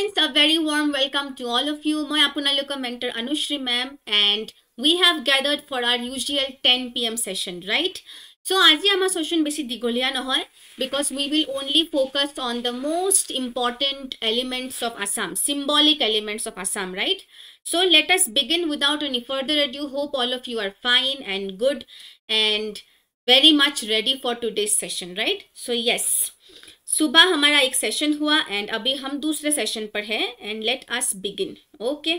friends, a very warm welcome to all of you. My Apunaloka mentor Anushri ma'am and we have gathered for our usual 10 pm session, right? So আজি আমাৰ session বেছি because we will only focus on the most important elements of Assam, symbolic elements of Assam, right? So let us begin without any further ado. Hope all of you are fine and good and very much ready for today's session, right? So yes. सुबह हमारा एक session हुआ and अभी हम दूसरे session पर है and let us begin okay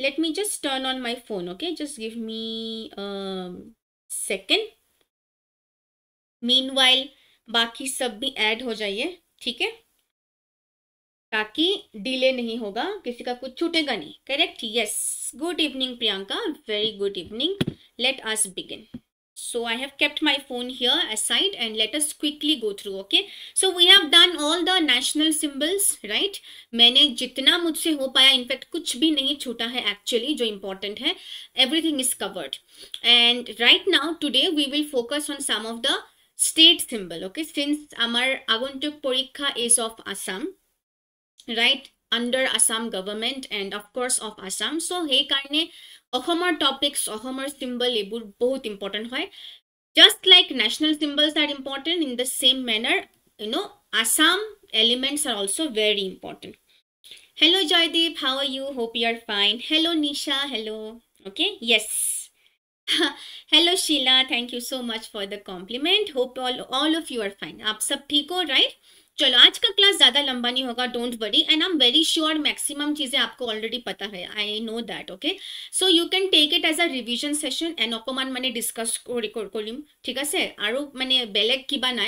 let me just turn on my phone okay just give me second mean बाकी सब भी ऐड हो जाइए ठीक है ताकि डिले नहीं होगा किसी का कुछ छूटेगा नहीं correct yes good evening Priyanka very good evening let us begin So I have kept my phone here aside and let us quickly go through, okay? So we have done all the national symbols, right? मैंने जितना मुझसे हो पाया in fact कुछ भी नहीं छूटा है एक्चुअली जो इम्पोर्टेंट है everything is covered and right now today we will focus on some of the state symbol okay since আমার আগন্তুক পরীক্ষা is of Assam right under Assam government and of course of Assam. So সেইকাৰণে অসমৰ topics অসমৰ symbol এইবোৰ both important. Why? Just like national symbols are important in the same manner. You know, Assam elements are also very important. Hello Joydeep, how are you? Hope you are fine. Hello Nisha, hello. Okay, yes. hello Sheila, thank you so much for the compliment. Hope all, all of you are fine. Aap sab theek right? चलो आज का class ज़्यादा लंबा नहीं होगा don't worry and I am very sure maximum चीज़ें आपको already पता है I know that okay so you can take it as a revision session and अक মানে डिस्कस কৰিম ठीक है मैंने बेलेग বেলেগ কিবা ना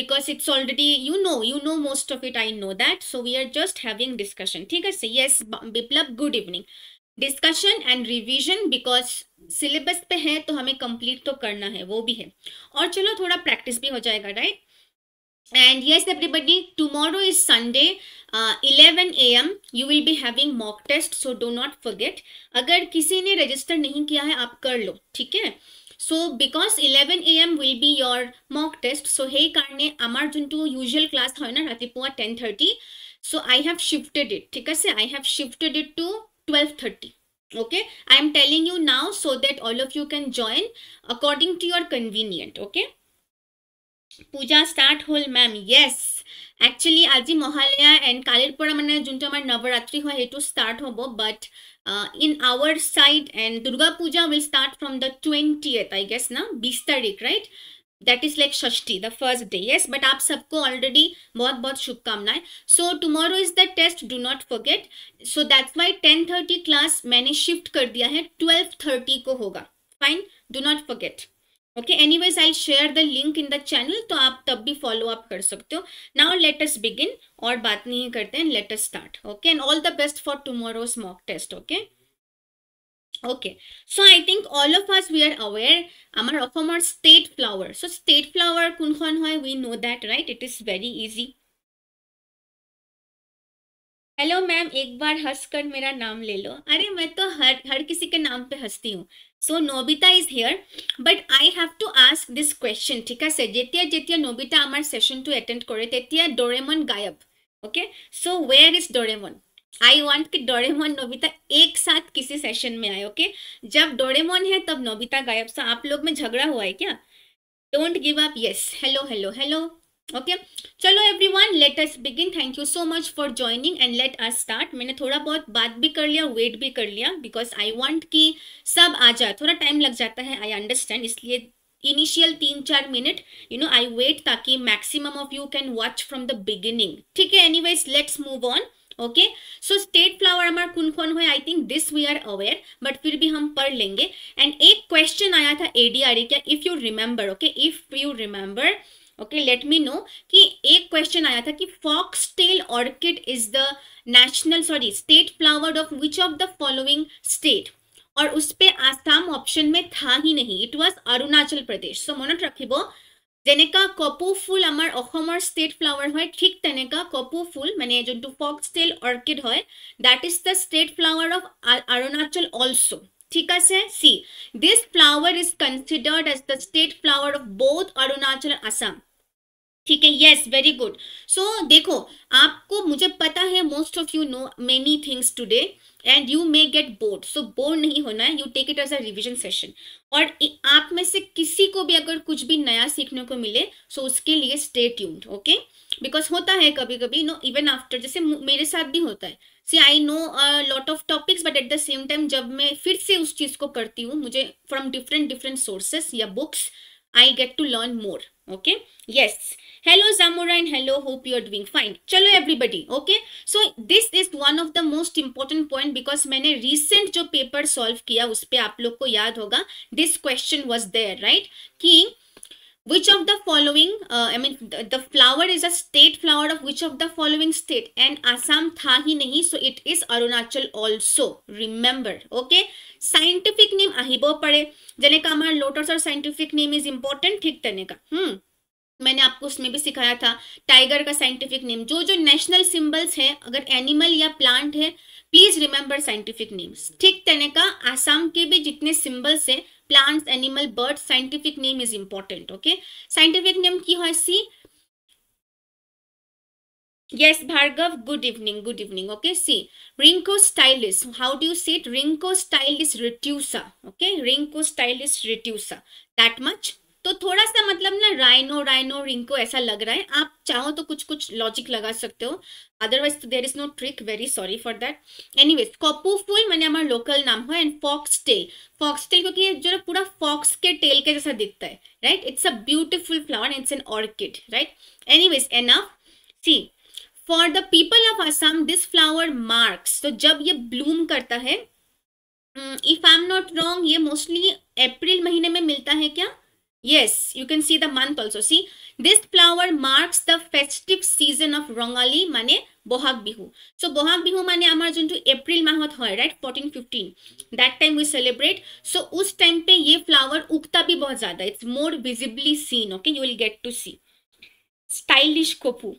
because it's already you know you know most of it I know that so we are just having discussion ठीक है য়েছ Biplab good evening discussion and revision because syllabus पे है तो हमें कंप्लीट तो करना है वो भी है और चलो थोड़ा प्रैक्टिस भी हो जाएगा right and yes everybody tomorrow is sunday uh, 11 am you will be having mock test so do not forget अगर किसी ने रजिस्टर नहीं किया है आप कर लो ठीक है so because eleven A M will be your mock test so' সেইকাৰণে আমাৰ যোনটো ইউজুৱেল ক্লাছ হয় ন ৰাতিপুৱা ten thirty so' I have shifted it ঠিক আছে I have shifted it to twelve thirty okay i am telling you now so that all of you can join according to your convenient okay Puja start होल ma'am yes actually आज Mahalaya and कल मैं जो नवरत्रि है start हम but in our side and Durga Puja will start from the twentieth I guess ना बीस तारीख right that is like Shashthi the first day yes but आप सबको ऑलरेडी बहुत बहुत शुभकामनाएं so tomorrow is the test do not forget so that's why ten thirty class मैंने shift कर दिया है ट्वेल्व थर्टी को होगा fine do not forget okay anyways I share the link in the channel तो आप तब भी फॉलो अप कर सकते हो नाउ लेट अस बिगिन और बात नहीं करते हैं let us start okay and all the best for tomorrow's mock test okay okay so I think all of us we are aware আমাৰ অসমৰ state flower so' state flower कौन है we know that right it is very easy hello ma'am एक बार हंसकर मेरा नाम ले लो अरे मैं तो हर हर किसी के नाम पे हंसती हूँ so Nobita is here but I have to ask this question ठीक है जैसे नबिता आम सेन तो एटेन्ड कर डरेम गायब okay so where is Doraemon I want कि डोरेमोन नोबिता एक साथ किसी सेशन में आए ओके जब डोरेमोन है तब नोबिता गायब सो आप लोग में झगड़ा हुआ है क्या don't give up yes hello hello hello okay चलो everyone let us begin thank you so much for joining and let us start मैंने थोड़ा बहुत बात भी कर लिया वेट भी कर लिया बिकॉज आई वॉन्ट कि सब आ जाए थोड़ा टाइम लग जाता है आई अंडरस्टैंड इसलिए इनिशियल तीन चार minute you know I wait ताकि maximum of you can watch from the beginning ठीक है anyways let's move on okay so state flower हमारा कौन कौन हुआ I think this we are aware but फिर भी हम पढ़ लेंगे एंड एक क्वेश्चन आया था एडीआरए क्या if you remember okay if you remember okay let me know कि एक क्वेश्चन आया था कि fox tail orchid is the national sorry state flower of which of the following state और उस पर आसाम ऑप्शन में था ही नहीं it was Arunachal Pradesh so मन रखी जनेका कपू फुल स्टेट फ्लावर है ठीक तैनका कपो फुल मैंने जो फक्स स्टेल ऑर्किड है that is the state flower of Arunachal also ठीक है see this flower is considered as the state flower of both Arunachal Assam ठीक है यस वेरी गुड सो देखो आपको मुझे पता है most of you know many things today and you may get bored so bored नहीं होना है you take it as a revision session और आप में से किसी को भी अगर कुछ भी नया सीखने को मिले सो so उसके लिए स्टे ट्यून्ड ओके बिकॉज होता है कभी कभी नो इवन आफ्टर जैसे मेरे साथ भी होता है see I know lot of topics but at the same time जब मैं फिर से उस चीज़ को करती हूँ मुझे फ्रॉम डिफरेंट डिफरेंट सोर्सेस या books I get to learn more okay yes hello जामोरा hello hope you are doing fine चलो everybody okay so this is one of the most important point because मैंने recent जो paper solve किया उस पर आप लोग को याद होगा this question was there right कि which of the following I mean the flower is a state flower of which of the following state and Assam था ही नहीं so it is Arunachal also remember okay जने का हमारा लोटस और scientific name is important ठीक important का hmm मैंने आपको उसमें भी सिखाया था टाइगर का साइंटिफिक नेम जो जो नेशनल सिंबल्स हैं अगर एनिमल या प्लांट है प्लीज रिमेंबर साइंटिफिक नेम्स ठीक तने का आसाम के भी जितने सिंबल्स है plants animal bird scientific name is important okay scientific name की है सी Yes, Bhargav, good evening, good evening. Okay, see, rhynchostylis, how do you say it? Rhynchostylis reducer okay, rhynchostylis reducer that much. तो थोड़ा सा मतलब ना rhino rhino रिंको ऐसा लग रहा है आप चाहो तो कुछ कुछ लॉजिक लगा सकते हो अदरवाइज तो there is no trick very sorry for that anyways फूल मैंने हमारा लोकल नाम हो and fox tail fox tail क्योंकि ये जो है पूरा फॉक्स के टेल के जैसा दिखता है right it's a beautiful flower it's an orchid right anyways enough see for the people of Assam this flower marks तो जब ये ब्लूम करता है if I am not wrong ये मोस्टली अप्रैल महीने में मिलता है क्या yes you can see the month also see this flower marks the festive season of Rongali माने बोहाग विहु सो बोहाग विहु माने आमार जो अप्रैल माहत होय right 14 15 that time we celebrate so उस टाइम पे ये फ्लावर उगता भी बहुत ज्यादा it's more visibly seen okay you will get to see stylish kopu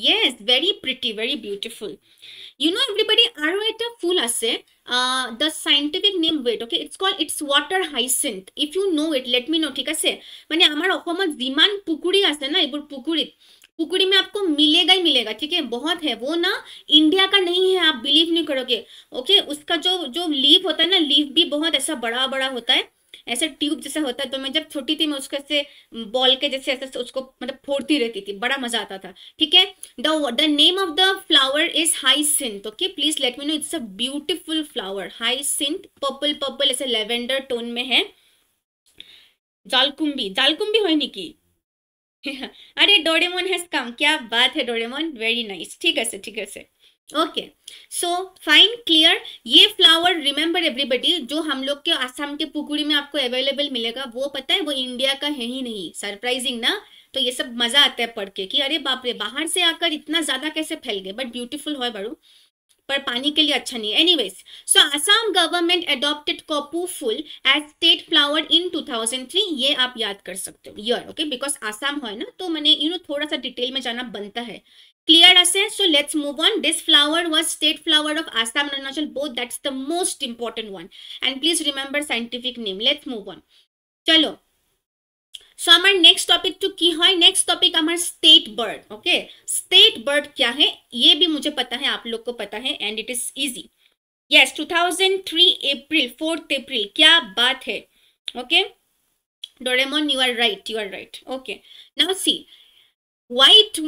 yes very pretty very beautiful you know everybody aro eta phul ase uh the scientific name wait okay it's called it's water hyacinth if you know it let me know thik ase mane amar okomot যিমান pukuri ase na ebur পুখুৰীত पुकड़ी में आपको मिलेगा ही मिलेगा ठीक है बहुत है वो ना इंडिया का नहीं है आप बिलीव नहीं करोगे ओके उसका जो जो लीव होता है ना लीव भी बहुत ऐसा बड़ा बड़ा होता है ऐसे ट्यूब जैसे होता है तो मैं जब छोटी थी मैं उसके से बॉल के जैसे ऐसे उसको मतलब फोड़ती रहती थी बड़ा मजा आता था ठीक है the the name of the flower is hyacinth okay please let me know it's a beautiful flower hyacinth purple purple ऐसे लेवेंडर टोन में है जालकुम्बी हो नहीं की अरे डोरेमोन हैज कम क्या बात है डोरेमोन वेरी नाइस ठीक है सर ठीक है sir okay so fine clear ये फ्लावर रिमेंबर एवरीबडी जो हम लोग के आसाम के पुकुड़ी में आपको अवेलेबल मिलेगा वो पता है वो इंडिया का है ही नहीं सरप्राइजिंग ना तो ये सब मजा आता है पढ़ के कि अरे बाप रे बाहर से आकर इतना ज्यादा कैसे फैल गए बट ब्यूटीफुल है बारू पर पानी के लिए अच्छा नहीं है ways so Assam government adopted kopou फुल एज स्टेट फ्लावर इन 2003 ये आप याद कर सकते हो यर ओके बिकॉज आसाम है ना तो मैंने यू नो थोड़ा सा डिटेल में जाना बनता है क्लियर असे so let's move on this flower was state flower of Assam Arunachal both that's the most important one and please remember scientific name let's move on चलो सो हमारे नेक्स्ट टॉपिक टू की है नेक्स्ट टॉपिक हमारे state bird okay state bird क्या है ये भी मुझे पता है आप लोग को पता है and it is easy yes 2003 April fourth April क्या बात है okay Doraemon you are right you are right okay now see white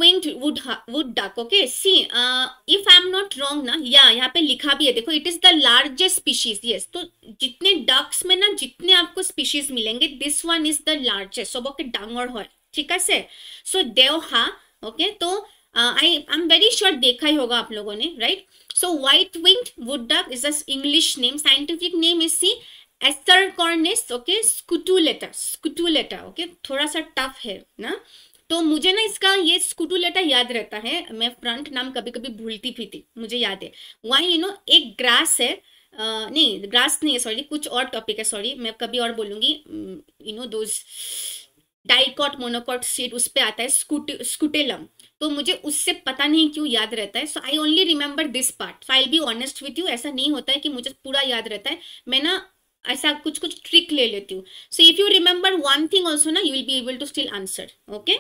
wood wood duck okay see if I am not wrong ना या यहाँ पे लिखा भी है देखो it is the largest species yes तो जितने डक्स में ना जितने आपको स्पीशीज मिलेंगे this one is the largest okay डांगर है ठीक है सर सो हा ओके तो I I am very sure देखा ही होगा आप लोगों ने right so white winged wood duck is a English name scientific name is see Asarcornis okay scutulata scutulata okay थोड़ा सा टफ है ना तो मुझे ना इसका ये लेटा याद रहता है मैं फ्रंट नाम कभी कभी भूलती भी थी मुझे याद है वाई यू नो एक ग्रास है आ, नहीं ग्रास नहीं है सॉरी कुछ और टॉपिक है सॉरी मैं कभी और बोलूंगी यू नो दो डाइकॉट मोनोकॉट सीट उस पर आता है स्कूट स्कूटेलम तो मुझे उससे पता नहीं क्यों याद रहता है so I only remember this part I be honest with you ऐसा नहीं होता है कि मुझे पूरा याद रहता है मैं ना ऐसा कुछ कुछ ट्रिक ले लेती हूँ so if you remember one thing also ना you will be able to still answer okay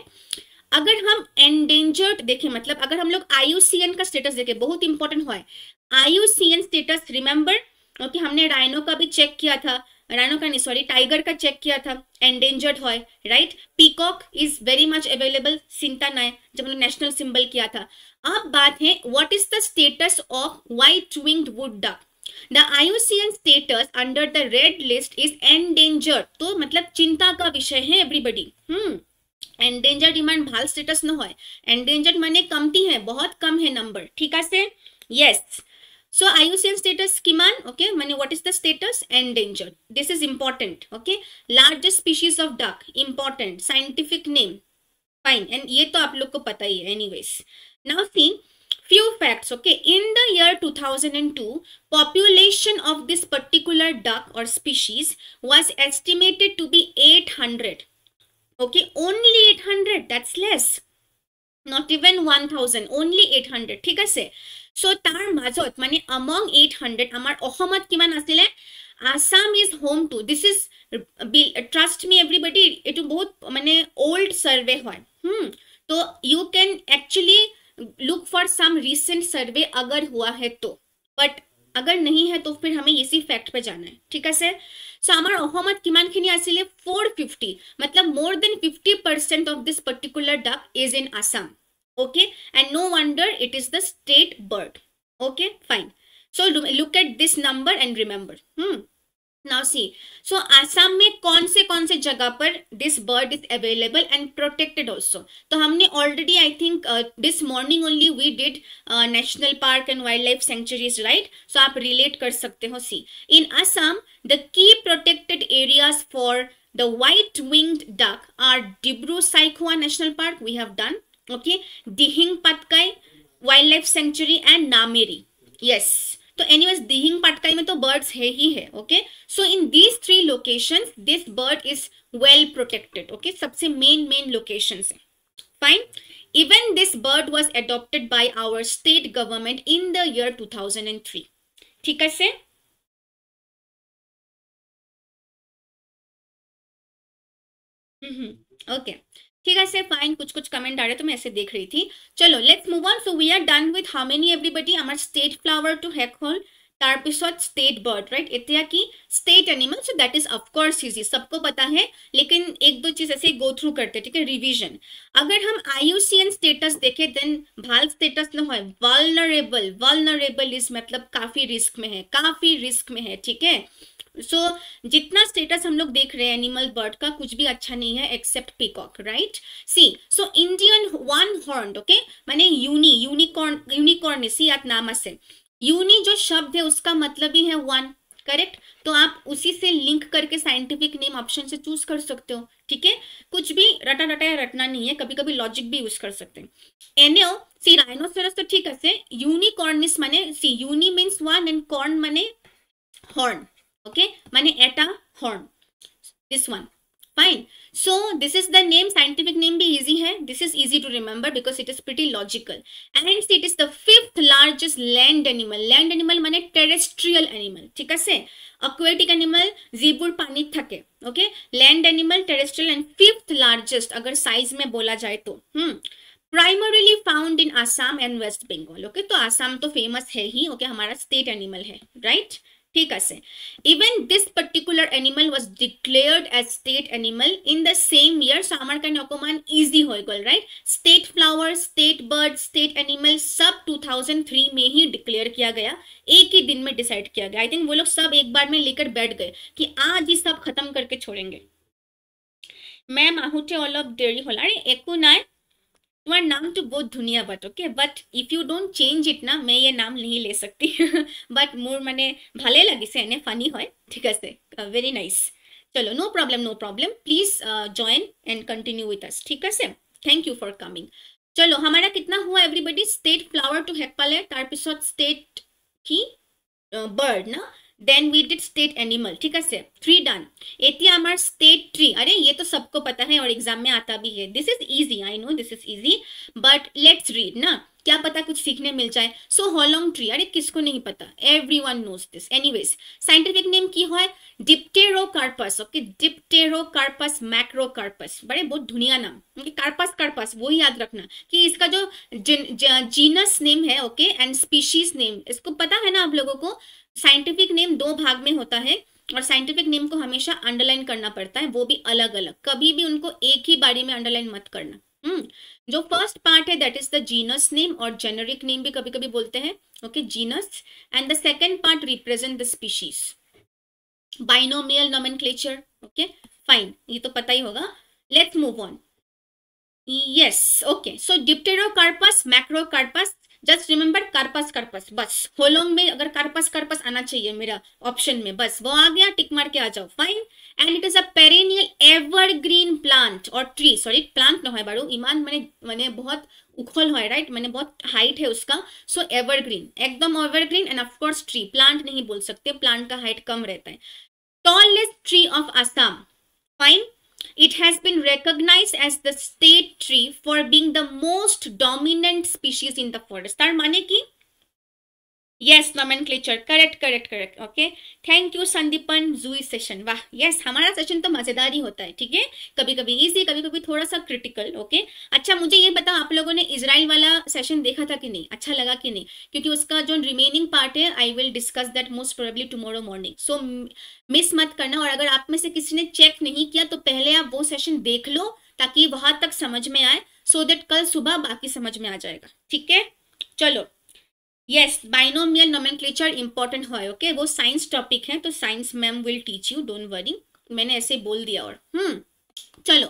अगर हम एंडेंजर्ड देखें मतलब अगर हम लोग आईयूसीएन का स्टेटस देखें बहुत इंपॉर्टेंट हुआ है आईयूसीएन स्टेटस रिमेंबर ओके हमने राइनो का भी चेक किया था राइनो का नहीं सॉरी टाइगर का चेक किया था एंडेंजर्ड है right peacock is very much available सिंता नाय जब हमने नेशनल सिंबल किया था अब बात है what is the status of white winged wood duck the IUCN status under the red list is endangered. तो मतलब चिंता का विषय है एवरीबडी हम्म एंडेंजर डिमांड भाल स्टेटस न हो एंडेंजर मैंने कमती है बहुत कम है नंबर ठीक है से यस सो आयुसीएन स्टेटस किमान ओके मैंने what is the status endanger this is important okay largest species of duck important scientific name fine and ये तो आप लोग को पता ही है anyways now see few facts okay in the year 2002 population of this particular duck or species was estimated to be 800 okay only 800 that's less not even 1000 only 800 ঠিক আছে So তাৰ মাজত মানে among 800 আমাৰ অসমত কিমান assam is home to this is is trust me everybody এইটো বহুত মানে old survey Hmm. So you can actually. Look for some recent survey अगर हुआ है तो बट अगर नहीं है तो फिर हमें इसी फैक्ट पे जाना है ठीक है सो आमार अहमत किमानखिनि आसिले 450 मतलब more than fifty percent of this particular duck is in Assam okay and no wonder it is the state bird okay fine so look at this number and remember hmm now see so Assam में कौन से कौन से जगह पर this bird is available and protected also तो हमने already I think this morning only we did national park and wildlife sanctuaries right सो आप रिलेट कर सकते हो सी इन आसाम द की protected areas for the the white winged duck are dibru saikhowa national park we have done okay dihing patkai wildlife sanctuary and nameri yes तो anyways Dihing Patkai में तो birds है ही है okay so in these three location this bird is well protected okay सबसे main main location है fine even this bird was adopted by our state government in the year two thousand and three ठीक है से okay mm-hmm. ठीक है ऐसे fine कुछ कुछ कमेंट आ रहे तो मैं ऐसे देख रही थी चलो let's move on so we are done with how many everybody आमार स्टेट फ्लावर टू हेक होल तार তাৰপিছত स्टेट बर्ड राइट इतना की state animal so that is of course easy सबको पता है लेकिन एक दो चीज ऐसे गो थ्रू करते ठीक है रिविजन अगर हम I U C N status देखे देन भाल स्टेटस न है वालनरेबल वालनरेबल इज मतलब काफ़ी रिस्क में है काफ़ी रिस्क में है ठीक है सो so, जितना स्टेटस हम लोग देख रहे हैं एनिमल बर्ड का कुछ भी अच्छा नहीं है except peacock right see so Indian one horn okay मैंने यूनी यूनिकॉर्न यूनिकॉर्न इसी याद नाम से यूनी जो शब्द है उसका मतलब ही है वन करेक्ट तो आप उसी से लिंक करके साइंटिफिक नेम ऑप्शन से चूज कर सकते हो ठीक है कुछ भी रटा रटा या रटना नहीं है कभी कभी लॉजिक भी यूज कर सकते हैं एनियो सी राइनोसेरस तो ठीक है से यूनिकॉर्निस माने see uni means one and corn माने हॉर्न ओके माने एटा horn this one fine so this is the name scientific name भी इजी है this is easy to remember because it is pretty logical and it is the fifth largest land animal land animal माने terrestrial animal ठीक है aquatic animal जीपुर पानी थके okay land animal terrestrial and fifth largest अगर size में बोला जाए तो hmm primarily found in Assam and West Bengal okay तो आसाम तो फेमस है ही ओके okay? हमारा स्टेट एनिमल है राइट right? ठीक है even this particular animal was declared as state animal in the same year so आमार कारणे इजी होय गल right state flower state bird state animal सब 2003 में ही डिक्लेयर किया गया एक ही दिन में डिसाइड किया गया आई थिंक वो लोग सब एक बार में लेकर बैठ गए कि आज ही सब खत्म करके छोड़ेंगे मैम आहुटे ऑल ऑफ देरी होला अरे एकु नाय তোমার নাম টু বোথ ধুনিয়া but okay but if you don't change it না মে নাম নেহি লে সকতি বাট মোর মানে ভালে লাগিছে এনে ফানি হয় ঠিক আছে वेरी नाइस चलो no problem no problem please join and continue with us ঠিক আছে थैंक यू फॉर कमिंग चलो আমরা কতনা হু এবিডি স্টেট फ्लावर টু হে পালে তার পিছত স্টেট কি বড না then we did state animal ठीक है से थ्री डन एती स्टेट ट्री अरे ये तो सबको पता है और एग्जाम में आता भी है this is easy I know this is easy but let's read ना क्या पता कुछ सीखने मिल जाए सो हॉलोंग ट्री अरे किसको नहीं पता everyone knows this ways scientific name की है कार्पस ओके मैक्रो मैक्रोकार्पस बड़े बहुत धुनिया नाम ओके कार्पस कार्पस वो ही याद रखना कि इसका जो जीनस नेम है ओके एंड स्पीशीज नेम इसको पता है ना आप लोगों को साइंटिफिक नेम दो भाग में होता है और साइंटिफिक नेम को हमेशा अंडरलाइन करना पड़ता है वो भी अलग अलग कभी भी उनको एक ही बारी में अंडरलाइन मत करना हम्म जो फर्स्ट पार्ट है that is the genus name और जेनरिक नेम भी कभी कभी बोलते हैं okay genus and the second part represent the species binomial nomen okay fine ये तो पता ही होगा let's move on yes okay so Dipterocarpus macrocarpus just remember carpus carpus बस होलोंग में अगर कार्पस कार्पस आना चाहिए मेरा ऑप्शन में बस वो आ गया टिक मार के आ जाओ fine and it is a perennial evergreen plant और ट्री सॉरी प्लांट নহয় বাৰু ईमान मैंने मैंने बहुत উখল है राइट मैंने बहुत हाइट है उसका सो एवरग्रीन एकदम evergreen and of course tree plant नहीं बोल सकते प्लांट का हाइट कम रहता है tallest tree of Assam fine It has been recognized as the state tree for being the most dominant species in the forest. তার মানে यस क्लेचर correct correct correct okay thank you Sandipan Jui session वाह yes हमारा session तो मजेदार ही होता है ठीक है कभी कभी इजी कभी कभी थोड़ा सा क्रिटिकल ओके अच्छा मुझे ये बताओ आप लोगों ने इसराइल वाला सेशन देखा था कि नहीं अच्छा लगा कि नहीं क्योंकि उसका जो रिमेनिंग पार्ट है I will discuss that most probably tomorrow morning so miss मत करना और अगर आप में से किसी ने चेक नहीं किया तो पहले आप वो सेशन देख लो ताकि वहां तक समझ में आए सो so देट कल सुबह बाकी समझ में आ जाएगा ठीक है चलो यस बाइनोमियल नोमेंक्लेचर इंपॉर्टेंट हुआ है ओके okay? वो साइंस टॉपिक है तो science ma'am will teach you don't worry मैंने ऐसे बोल दिया और हम्म चलो চলো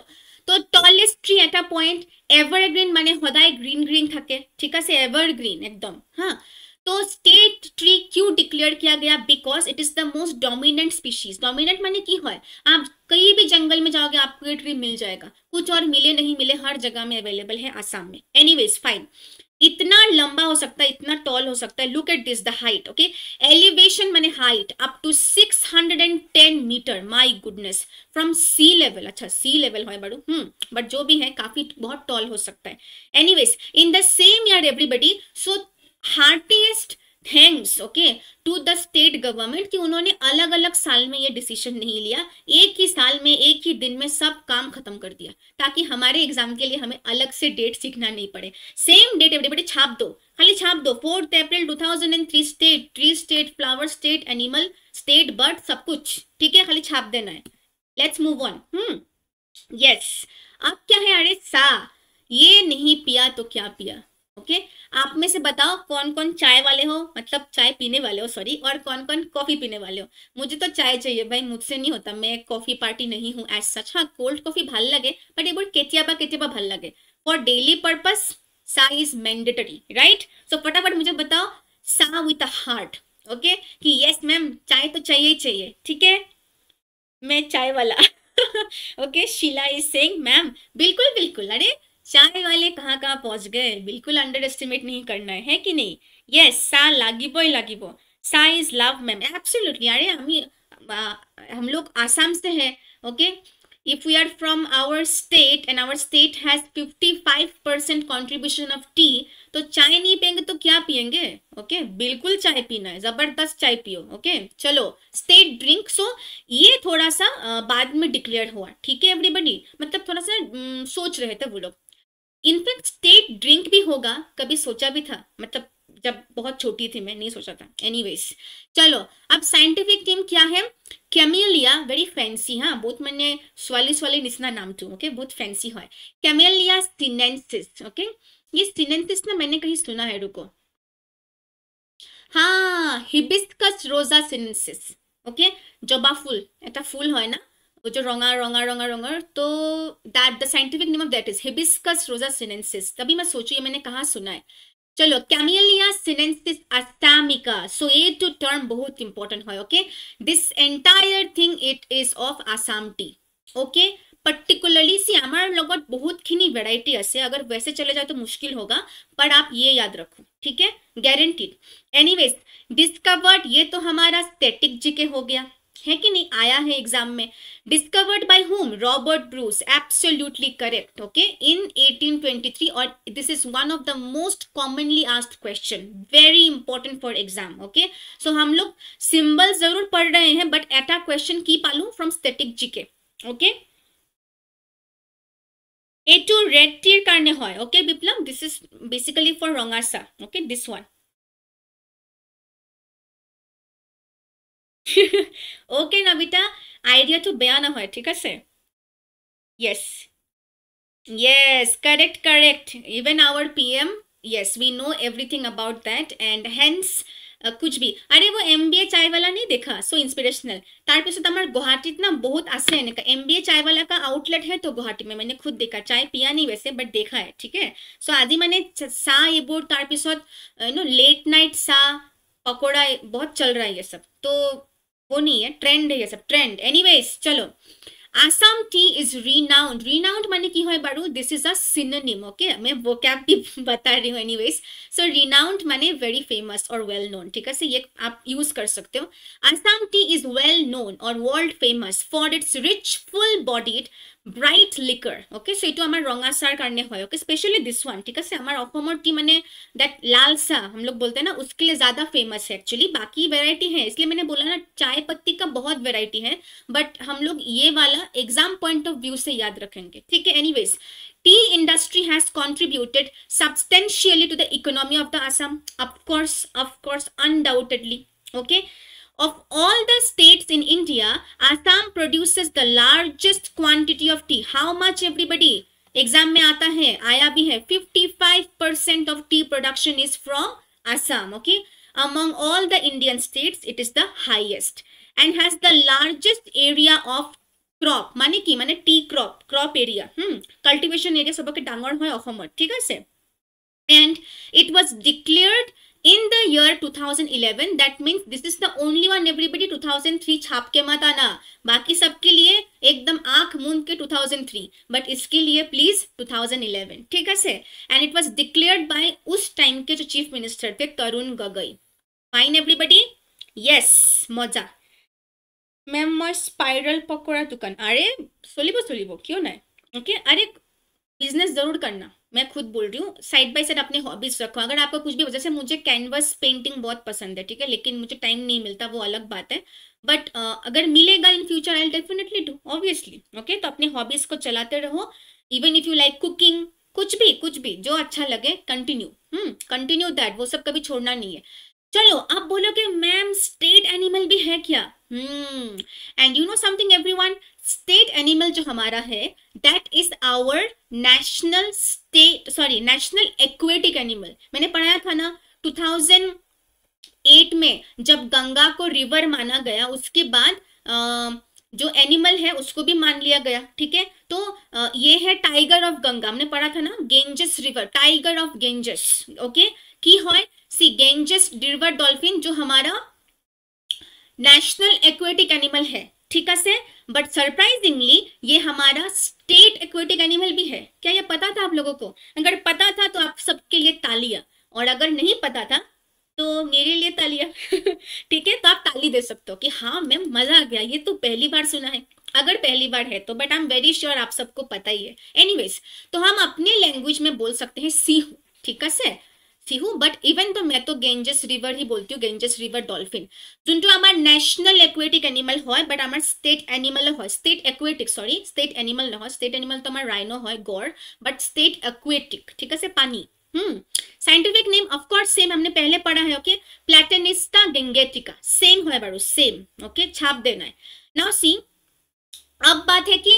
তো টলেস্ট ট্রি একটা পয়েন্ট এভারগ্রিন মানে সদায় ग्रीन গ্রিন থাকে ঠিক আছে एवरग्रीन एकदम হ্যাঁ हाँ। तो स्टेट ट्री क्यों डिक्लेयर किया गया because it is the most dominant species dominant माने की है आप कहीं भी जंगल में जाओगे आपको ये ट्री मिल जाएगा कुछ और मिले नहीं मिले हर जगह में अवेलेबल है आसाम में एनीवेज फाइन इतना लंबा हो सकता है इतना टॉल हो सकता है look at this the height okay elevation मैंने height up to 610 metre my goodness from sea level अच्छा सी लेवल हो बड़ू हम्म बट जो भी है काफी बहुत टॉल हो सकता है एनीवेज इन द सेम यार everybody so heartiest thanks okay to the state government कि उन्होंने अलग अलग साल में ये डिसीजन नहीं लिया एक ही साल में एक ही दिन में सब काम खत्म कर दिया ताकि हमारे एग्जाम के लिए हमें अलग से डेट सीखना नहीं पड़े सेम डेट एवरीबडी छाप दो खाली छाप दो fourth April two thousand and three state tree state flower state animal state bird सब कुछ ठीक है खाली छाप देना है let's move on hmm yes अब क्या है अरे सा ये नहीं पिया तो क्या पिया ओके आप में से बताओ कौन कौन चाय वाले हो मतलब चाय पीने वाले हो सॉरी और कौन कौन कॉफी पीने वाले हो मुझे तो चाय चाहिए भाई मुझसे नहीं होता मैं कॉफी पार्टी नहीं हूँ एज सच हाँ कोल्ड कॉफी भल लगे बट एक केतियाबा केतियाबा भल लगे फॉर डेली पर्पज सा इज मैंडेटरी राइट सो फटाफट मुझे बताओ सा विथ अ हार्ट ओके कि यस मैम चाय तो चाहिए ही चाहिए ठीक है मैं चाय वाला okay Sheela is saying ma'am बिल्कुल बिल्कुल अरे चाय वाले कहाँ कहाँ पहुँच गए बिल्कुल अंडर एस्टिमेट नहीं करना है, कि नहीं ये सा लागिबोय लागिबो सा इज लव मैम एब्सोल्युटली अरे हम हम लोग आसाम से हैं okay if we are from our state and our state has fifty five percent contribution of tea तो चाय नहीं पियेंगे तो क्या पियेंगे ओके okay? बिल्कुल चाय पीना है जबरदस्त चाय पियो ओके okay? चलो स्टेट ड्रिंक सो ये थोड़ा सा बाद में डिक्लेयर हुआ ठीक है एवरीबडी मतलब थोड़ा सा सोच रहे थे वो लोग इन्फेंट स्टेट ड्रिंक भी होगा कभी सोचा भी था मतलब जब बहुत छोटी थी मैं नहीं सोचा था एनीवेज चलो अब साइंटिफिक टीम क्या है कैमेलिया वेरी फैंसी हाँ बहुत मैंने स्वाली स्वाली निसना नाम तू ओके बहुत फैंसी है कैमेलिया स्टिनेंसिस ओके ये स्टिनेंसिस ना मैंने कहीं सुना है रुको हाँ हिबिस्कस रोजा सिनेंसिस ओके जबा फूल ऐसा फूल है ना वो जो रोंगा रोंगा रोंगा रोंगा तो that the scientific name of that is Hibiscus rosa sinensis तभी मैं सोचू ये मैंने कहाँ सुना है चलो कैमिलिया सिनेंसिस अस्टामिका सो ये टू तो टर्म बहुत इंपॉर्टेंट है okay this entire thing it is of Assam tea okay particularly see हमारे लोग बहुत खिनी वेराइटी ऐसे अगर वैसे चले जाए तो मुश्किल होगा पर आप ये याद रखो ठीक है गारंटीड एनीवेज डिस्कवर्ड ये तो हमारा स्टेटिक जी के हो गया है कि नहीं आया है एग्जाम में discovered by whom Robert Bruce absolutely correct okay in 1823 और this is one of the most commonly asked question very important for exam okay so हम लोग सिंबल जरूर पढ़ रहे हैं बट एट क्वेश्चन की पालू फ्रॉम स्टेटिक जीके ओके এইটো ৰেড টিৰ কাৰণে হয় okay Biplab this is basically for रंगासा okay this one okay Nabita idea तो बेहद ना है ठीक है से yes yes correct correct even our PM yes we know everything about that and hence कुछ भी अरे वो एम बी ए चाय वाला नहीं देखा सो इंस्पिरेशनल तार तो गुवाहाटी ना बहुत आसे है ना एम बी ए चाय वाला का आउटलेट है तो गुवाहाटी में मैंने खुद देखा चाय पिया नहीं वैसे बट देखा है ठीक है सो आदि मैंने सा ये बोर्ड तार पिसोत यू नो लेट नाइट सा पकोड़ा बहुत चल रहा है ये सब तो 보니 এ ট্রেন্ড ইজ ট্রেন্ড এনিওয়েজ চলো Assam tea is renowned renowned মানে কি হয় বড় this is a synonym okay আমি ভোকাবুলারি बता रही हूं एनीवेज़ सो রিনাউন্ড মানে वेरी फेमस और वेल नोन ठीक है से ये आप यूज कर सकते हो Assam tea is well known और world famous for its rich full bodied bright liquor okay so এইটো আমাৰ ৰঙা চাহৰ কাৰণে হয় অ'কে স্পেচিয়েলি দিছ ওৱান ঠিক আছে আমাৰ অসমৰ টি মানে ডেট লাল চাহ हम लोग बोलते हैं ना उसके लिए ज़्यादा फेमस है एक्चुअली बाकी वेराइटी है इसलिए मैंने बोला ना चाय पत्ती का बहुत वेराइटी है बट हम लोग ये वाला एग्जाम पॉइंट ऑफ व्यू से याद रखेंगे ठीक है anyways tea industry has contributed substantially to the economy of the Assam of course of course undoubtedly okay okay? Of all the states in India, Assam produces the largest quantity of tea. How much everybody? Exam में आता है आया भी 55% of tea production is from Assam. Okay. Among all the Indian states, it is the highest and has the largest area of crop. মানে কি মানে tea crop, crop area. Hmm. Cultivation area সবকে ডাঙর হয় অসমত ঠিক আছে? And it was declared in the year 2011 that means this is the only one everybody 2003 छाप के मत आना बाकी सबके लिए एकदम आंख मूंद के 2003 बट इसके लिए प्लीज 2011 ठीक है and it was declared by उस टाइम के जो चीफ मिनिस्टर थे Tarun Gogoi fine everybody yes मजा मैम मैं स्पाइरल पकोड़ा दुकान अरे चलो चलो क्यों নাই ओके अरे बिजनेस जरूर करना मैं खुद बोल रही हूँ साइड बाय साइड अपने हॉबीज रखो अगर आपको कुछ भी जैसे मुझे कैनवस पेंटिंग बहुत पसंद है ठीक है लेकिन मुझे टाइम नहीं मिलता वो अलग बात है बट uh, अगर मिलेगा in future I definitely do obviously okay तो अपने हॉबीज को चलाते रहो even if you like cooking कुछ भी कुछ भी जो अच्छा लगे कंटिन्यू कंटिन्यू दैट वो सब कभी छोड़ना नहीं है चलो आप बोलो कि मैम स्टेट एनिमल भी है क्या and you know something everyone state animal जो हमारा है that is our national state sorry national aquatic animal मैंने पढ़ाया था ना 2008 में जब गंगा को रिवर माना गया उसके बाद जो एनिमल है उसको भी मान लिया गया ठीक है तो ये है टाइगर ऑफ गंगा हमने पढ़ा था ना Ganges river tiger of Ganges okay की है सी गेंजेस डिवर डॉल्फिन जो हमारा नेशनल एक्वेटिक एनिमल है ठीक है बट सरप्राइजिंगली ये हमारा स्टेट एक्वेटिक एनिमल भी है क्या ये पता था आप लोगों को अगर पता था तो आप सबके लिए तालिया और अगर नहीं पता था तो मेरे लिए तालिया ठीक है तो आप ताली दे सकते हो कि हाँ मैम मजा आ गया ये तो पहली बार सुना है अगर पहली बार है तो but I am very sure आप सबको पता ही है एनीवेज तो हम अपने लैंग्वेज में बोल सकते हैं सी हूँ ठीक है सर सी हूँ बट इवन तो मैं तो गेंजेस रिवर ही बोलती हूँ गेंजेस रिवर डॉल्फिन जो आम नेशनल एक्वेटिक एनिमल है बट आम स्टेट আমাৰ है state aquatic state state animal state state animal तो राइनो है ৰাইন बट स्टेट एक्वेटिक ठीक है पानी हम्म scientific name of course same हमने पहले पढ़ा है ओके प्लैटेनिस्टा गेंगेटिका सेम है बारो सेम ओके छाप देना है नाउ सी अब बात है कि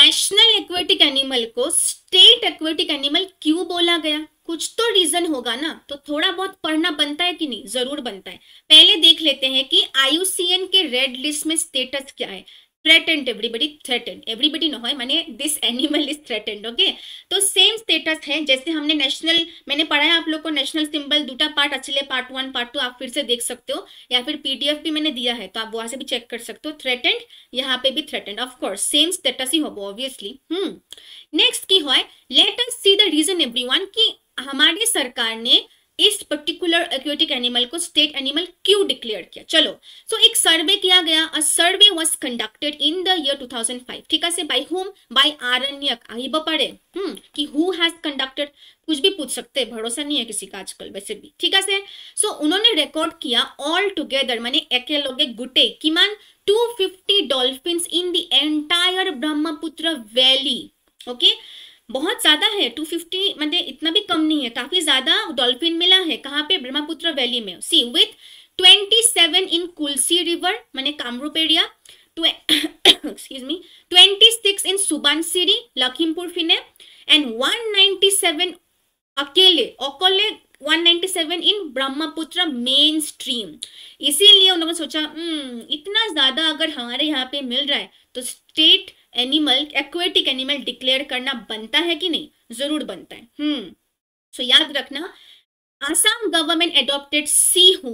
नेशनल एक्वेटिक एनिमल को स्टेट एक्वेटिक एनिमल क्यों बोला गया कुछ तो रीजन होगा ना तो थोड़ा बहुत पढ़ना बनता है कि नहीं जरूर बनता है पहले देख लेते हैं कि आईयूसीएन के रेड लिस्ट में स्टेटस क्या है threatened everybody threatened everybody no है मैंने this animal is threatened okay तो सेम स्टेटस है जैसे हमने नेशनल मैंने पढ़ा है आप लोग को नेशनल सिंबल दूटा पार्ट अच्छे पार्ट वन पार्ट टू आप फिर से देख सकते हो या फिर पीडीएफ भी मैंने दिया है तो आप वहां से भी चेक कर सकते हो थ्रेटेंड यहाँ पे भी थ्रेटेंड ऑफकोर्स सेम स्टेटस ही होगा ऑब्वियसली हम्म नेक्स्ट की हो let us see the reason everyone की हमारी सरकार ने इस पर्टिकुलर एक्टिक एनिमल को स्टेट एनिमल क्यों डिक्लेयर किया चलो सो so, एक सर्वे किया गया a survey was conducted in the year 2005 ठीक है से बाय होम बाय आरण्यक आई बड़े हम्म कि हु हैज कंडक्टेड कुछ भी पूछ सकते हैं भरोसा नहीं है किसी का आजकल वैसे भी ठीक है से सो so, उन्होंने रिकॉर्ड किया ऑल टुगेदर माने एके लोगे गुटे मान 250 dolphins in the entire Brahmaputra valley okay okay? बहुत ज़्यादा है 250 मतलब इतना भी कम नहीं है काफ़ी ज़्यादा डॉल्फिन मिला है कहाँ पे ब्रह्मपुत्र वैली में सी विथ 27 इन कुलसी रिवर मैंने Kamrup area excuse me 26 in Subansiri Lakhimpur फिने एंड 197 अकेले अकेले 197 इन ब्रह्मपुत्र मेन स्ट्रीम इसीलिए उन्होंने सोचा हम्म, इतना ज़्यादा अगर हमारे यहाँ पे मिल रहा है तो state animal aquatic animal declare करना बनता है कि नहीं जरूर बनता है हम्म सो so, याद रखना Assam government adopted xihu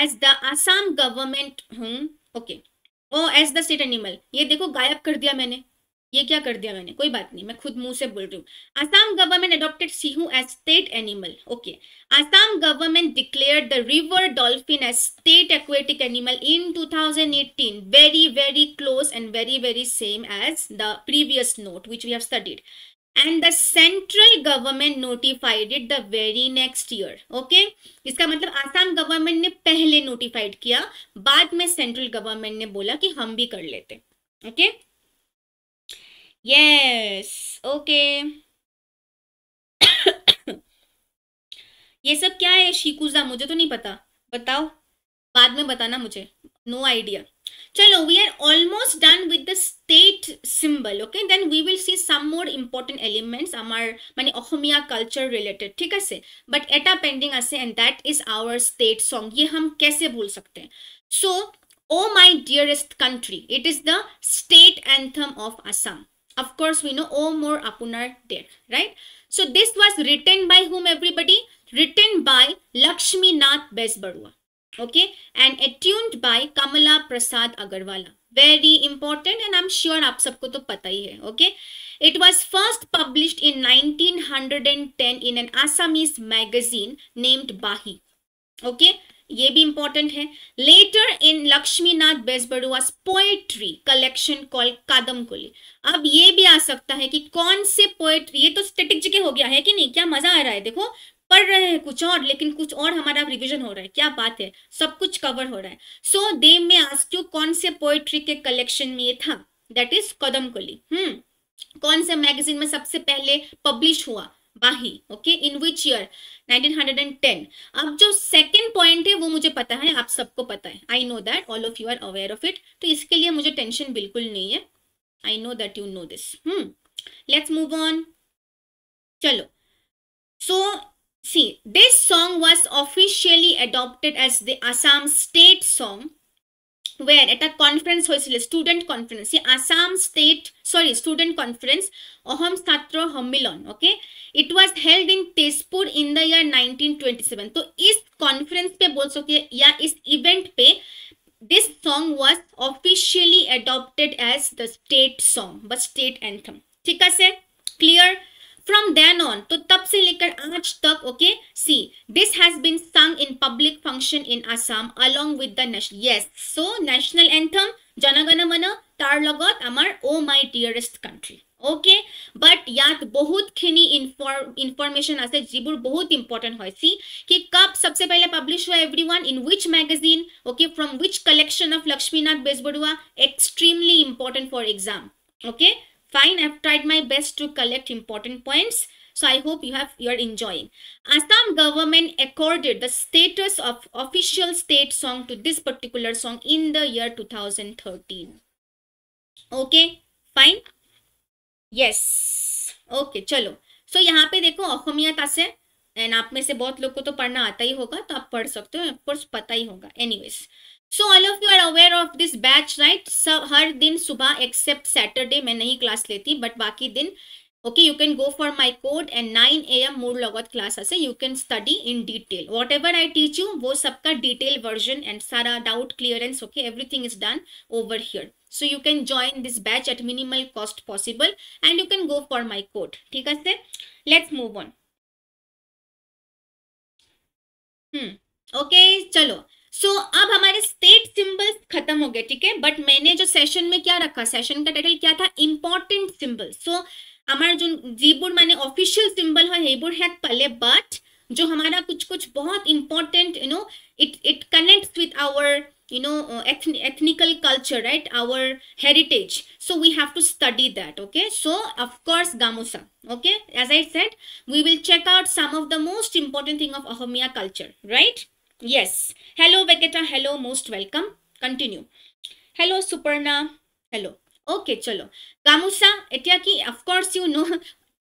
as the Assam government हूँ ओके ओ एज द स्टेट एनिमल ये देखो गायब कर दिया मैंने ये क्या कर दिया मैंने कोई बात नहीं मैं खुद मुंह से बोल रही हूँ Assam government adopted xihu as state animal okay आज government declared the river dolphin as state aquatic animal in 2018 very very close and very very same as the previous note which we have studied and the central government notified it the very next year okay iska matlab assam government ne pehle notified kiya baad mein central government ne bola ki hum bhi kar lete okay yes okay ये सब क्या है शिकुजा मुझे तो नहीं पता बताओ बाद में बताना मुझे नो आइडिया चलो we are almost done with the state symbol okay then we will see some more important elements आमार माने অসমীয়া কালচার रिलेटेड ठीक है बट एटा पेंडिंग আছে and that is our state song ये हम कैसे भूल सकते हैं so O my dearest country it is the state anthem of Assam of course we know O more more apunar right so this this was written हुम whom written by Lakshmi Nath Besbarua. Okay, and attuned by Kamala Prasad Agarwala. Very important, and I'm sure आप सबको तो पता ही है. Okay, it was first published in 1910 in an Assamese magazine named Bahi. Okay. ये भी important है later in Lakshminath Bezbaruah's poetry collection call Kadamkali अब ये भी आ सकता है कि कौन से पोएट्री ये तो स्टेटिक जी के हो गया है कि नहीं क्या मजा आ रहा है देखो पढ़ रहे हैं कुछ और लेकिन कुछ और हमारा रिविजन हो रहा है क्या बात है सब कुछ कवर हो रहा है सो दे में आस्क यू कौन से पोएट्री के कलेक्शन में ये था दैट इज कदम कली हम्म कौन से मैगजीन में सबसे पहले पब्लिश हुआ बाही ओके इन विच ईयर 1910 अब जो सेकंड पॉइंट है वो मुझे पता है आप सबको पता है I know that all of you are aware of it तो इसके लिए मुझे टेंशन बिल्कुल नहीं है I know that you know this hmm let's move on चलो so so, See, this song was officially adopted as the Assam state song where এটা conference হয়েছিল স্টুডেন্ট কনফারেন্স সে Assam state sorry student conference Asom Chhatra Sanmilan okay it was held in Tezpur in the year 1927 तो इस conference पे बोल सकते हैं या इस इवेंट पे this song was officially adopted as the state song বা স্টেট অ্যান্থম ঠিক আছে ক্লিয়ার फ्रॉम देन ऑन तो तब से लेकर आज तक okay see this has been sung in public function in Assam along with the national yes so national anthem Jana Gana Mana तार लगत अमर O my dearest country okay but यात बहुत खनि इनफॉरमेशन আছে जिबुर बहुत इंपॉर्टेंट होय सी कि कब सबसे पहले पब्लिश हुआ everyone in which magazine okay from which collection of Lakshminath Bezbaruah extremely important for exam okay okay? Fine, I've tried my best to collect important points. So I hope you have you are enjoying. Assam government accorded the status of official state song to this particular song in the year 2013. Okay, fine. Yes. Okay, chalo so, yahan pe dekho अहमियत ase and आप में से बहुत लोग को तो पढ़ना आता ही होगा तो आप पढ़ सकते हो ऑफकोर्स पता ही होगा anyways so all of you are aware of this batch right सब हर दिन सुबह एक्सेप्ट सैटरडे मैं नहीं क्लास लेती बट बाकी दिन okay you can go for my code and nine A M more लगत क्लास आसे you can study in detail whatever I teach you वो सबका डिटेल वर्जन एंड सारा doubt clearance okay everything is done over here so you can join this batch at minimal cost possible and you can go for my code ठीक है let's move on okay चलो so so, अब हमारे state symbols खत्म हो गए ठीक है बट मैंने जो सेशन में क्या रखा सेशन का टाइटल क्या था इम्पोर्टेंट सिंबल सो हमारे जो जीबुर मैंने ऑफिशियल सिंबल है पहले बट जो हमारा कुछ कुछ बहुत important you know it it connects with our you know ethnical culture right our heritage so we have to study that okay so of course gamosa okay as I said we will check out some of the most important thing of Ahomiya culture right Yes. Hello, Vegeta. Hello, most welcome. Continue. Hello, Suparna. Hello. Okay, chalo. Gamusa, etia ki, of course you know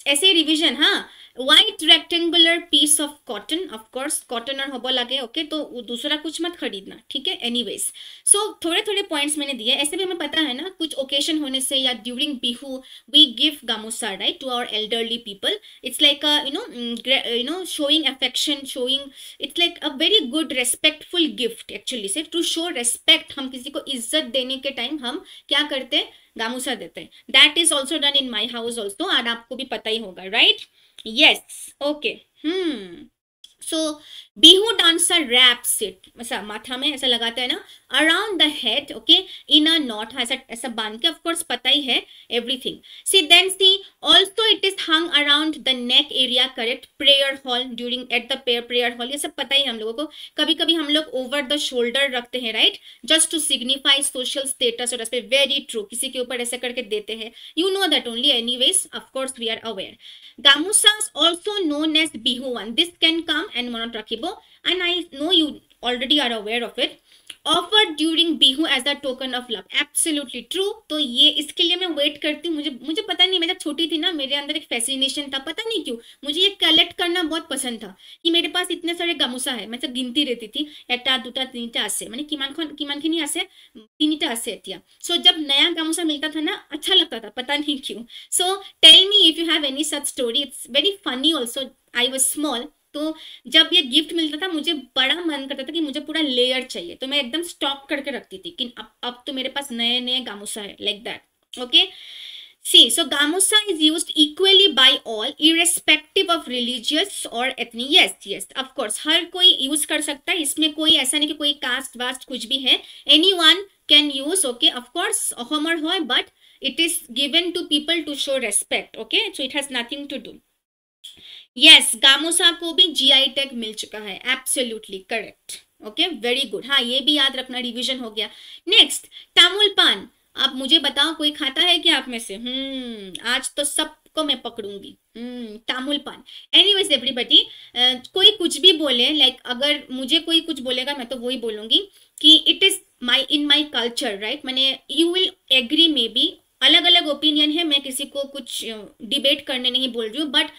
ऐसे revision हाँ white rectangular piece of cotton of course cotton और हम लगे okay तो दूसरा कुछ मत खरीदना ठीक है एनी वेज सो थोड़े थोड़े पॉइंट मैंने दिए ऐसे भी हमें पता है ना कुछ ओकेजन होने से या during Bihu we give gamosa right to our elderly people it's like you know you know showing affection showing it's like a very good respectful gift actually सिर्फ टू शो रेस्पेक्ट हम किसी को इज्जत देने के टाइम हम क्या करते हैं गामूसा देते हैं that is also done in my house also और आपको भी पता ही होगा right yes okay hmm so Bihu dancer wraps it ऐसा माथा में ऐसा लगाता है ना around the head okay in a knot ऐसा ऐसा बांध के ऑफकोर्स पता ही है everything see then see also it is hung around the neck area correct prayer hall during at the prayer hall ये सब पता ही हम लोगों को कभी कभी हम लोग ओवर द शोल्डर रखते हैं right just to signify social status और वेरी ट्रू किसी के ऊपर ऐसा करके देते हैं you know that only anyways of course we are aware gamosa also known as Bihuwan this can come and Monot Rakibo, and I know you already are aware of it. Offer during Bihu as a token of love absolutely true तो ये इसके लिए मैं wait करती हूँ मुझे मुझे पता नहीं मैं जब छोटी थी ना मेरे अंदर एक फैसिनेशन था पता नहीं क्यों मुझे ये कलेक्ट करना बहुत पसंद था कि मेरे पास इतने सारे गामोसा है मैं सब गिनती रहती थी एटा दूटा तीनटा आसे मैंने किमान खन किमान खिनी आसे तीनटा आसे एतिया सो so, जब नया गामोसा मिलता था ना अच्छा लगता था पता नहीं क्यों so tell me if you have any such story it's very funny also I was small तो जब ये गिफ्ट मिलता था मुझे बड़ा मन करता था कि मुझे पूरा लेयर चाहिए तो मैं एकदम स्टॉक करके रखती थी कि अब अब तो मेरे पास नए नए गामोसा है like that okay see so gamosa is use equally by all irrespective of religious और ethnic. Yes, yes, ऑफकोर्स हर कोई यूज कर सकता है इसमें कोई ऐसा नहीं कि कोई कास्ट वास्ट कुछ भी है anyone can use okay of course होमर हो but it is given to people to show respect okay so it has nothing to do yes gamosa को भी जीआई टैग मिल चुका है absolutely correct okay very good हाँ ये भी याद रखना रिविजन हो गया नेक्स्ट तामुल पान आप मुझे बताओ कोई खाता है क्या आप में से हम्म आज तो सबको मैं पकड़ूंगी हम्म तामुल पान एनी वेज एवरीबडी कोई कुछ भी बोले लाइक like, अगर मुझे कोई कुछ बोलेगा मैं तो वही बोलूंगी कि it is my in my culture right मैंने you will agree maybe अलग अलग ओपिनियन है मैं किसी को कुछ डिबेट करने नहीं बोल रही हूँ बट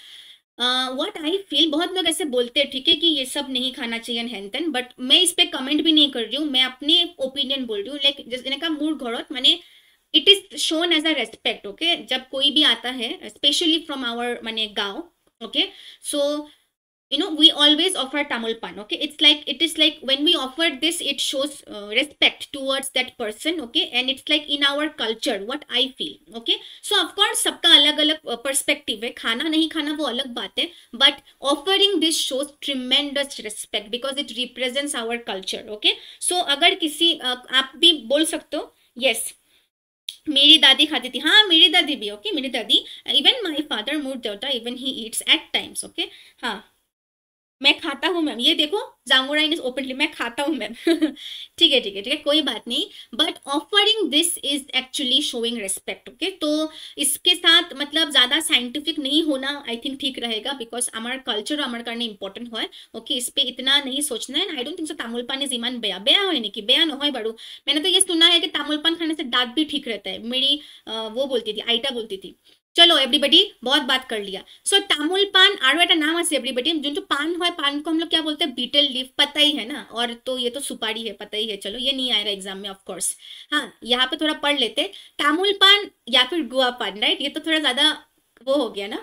वट आई फील बहुत लोग ऐसे बोलते हैं ठीक है कि ये सब नहीं खाना चाहिए हेन तेन बट मैं इस पर कमेंट भी नहीं कर रही हूँ मैं अपने ओपिनियन बोल रही हूँ लाइक जिसने का मूड घड़ोत मैंने it is shown as a respect okay जब कोई भी आता है स्पेशली फ्रॉम आवर मैंने गाँव okay so you know we always offer tamil pan okay it's like it is like when we offer this it shows uh, respect towards that person okay and it's like in our culture what i feel okay so of course sabka alag alag uh, perspective hai khana nahi khana wo alag baat hai but offering this shows tremendous respect because it represents our culture okay so agar kisi uh, aap bhi bol sakte yes मेरी दादी खाती थी हाँ मेरी दादी भी okay? मेरी दादी Even my father मूड even he eats at times, okay? Okay हाँ मैं खाता हूँ मैम ये देखो जांगोराइन इज ओपनली मैं खाता हूँ मैम ठीक है ठीक है ठीक है कोई बात नहीं but offering this is actually showing respect okay तो इसके साथ मतलब ज़्यादा साइंटिफिक नहीं होना आई थिंक ठीक रहेगा बिकॉज हमारा कल्चर हमारे कारण इंपॉर्टेंट है ओके इस पर इतना नहीं सोचना है I don't think so tamulpan is ईमान बया बया हो नहीं कि बया न हो बड़ू मैंने तो ये सुना है कि तामुलपान खाने से दाँत भी ठीक रहता है मेरी वो बोलती थी आइटा बोलती थी चलो एवरीबडी बहुत बात कर लिया सो so, तामुल पान আরও একটা নাম আছে एवरीबॉडी जो पान है पान को हम लोग क्या बोलते हैं बीटल लीफ पता ही है ना और तो ये तो सुपारी है पता ही है चलो ये नहीं आएगा एग्जाम में ऑफकोर्स हाँ यहाँ पे थोड़ा पढ़ लेते तामुल पान या फिर गुआ पान राइट ये तो थोड़ा ज़्यादा वो हो गया ना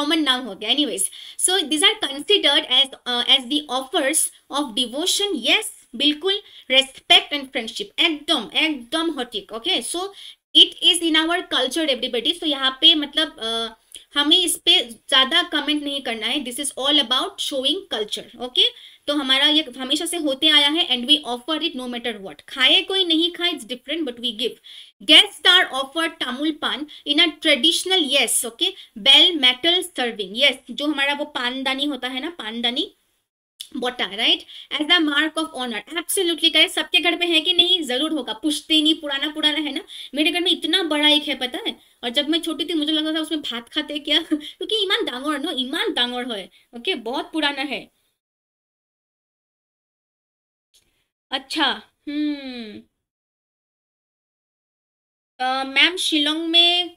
कॉमन नाम हो गया anyways so these are considered as as uh, as the offers of devotion yes बिल्कुल रेस्पेक्ट एंड फ्रेंडशिप एकदम एकदम हटिक okay so it is in our culture everybody so यहाँ पे मतलब uh, हमें इस पे ज्यादा कमेंट नहीं करना है this is all about showing culture okay तो हमारा ये हमेशा से होते आया है and we offer it no matter what खाए कोई नहीं खाए it's different but we give guest are offer tamul pan in a traditional yes okay bell metal serving yes जो हमारा वो पानदानी होता है ना पानदानी बोटा right as the mark of honour absolutely guys सबके घर में है कि नहीं जरूर होगा पूछते नहीं पुराना पुराना है ना मेरे घर में इतना बड़ा एक है पता है और जब मैं छोटी थी मुझे लगता था उसमें भात खाते क्या क्योंकि ईमान डांगोर ना ईमान डांगोर है ओके बहुत पुराना है अच्छा हम्म मैम शिलोंग में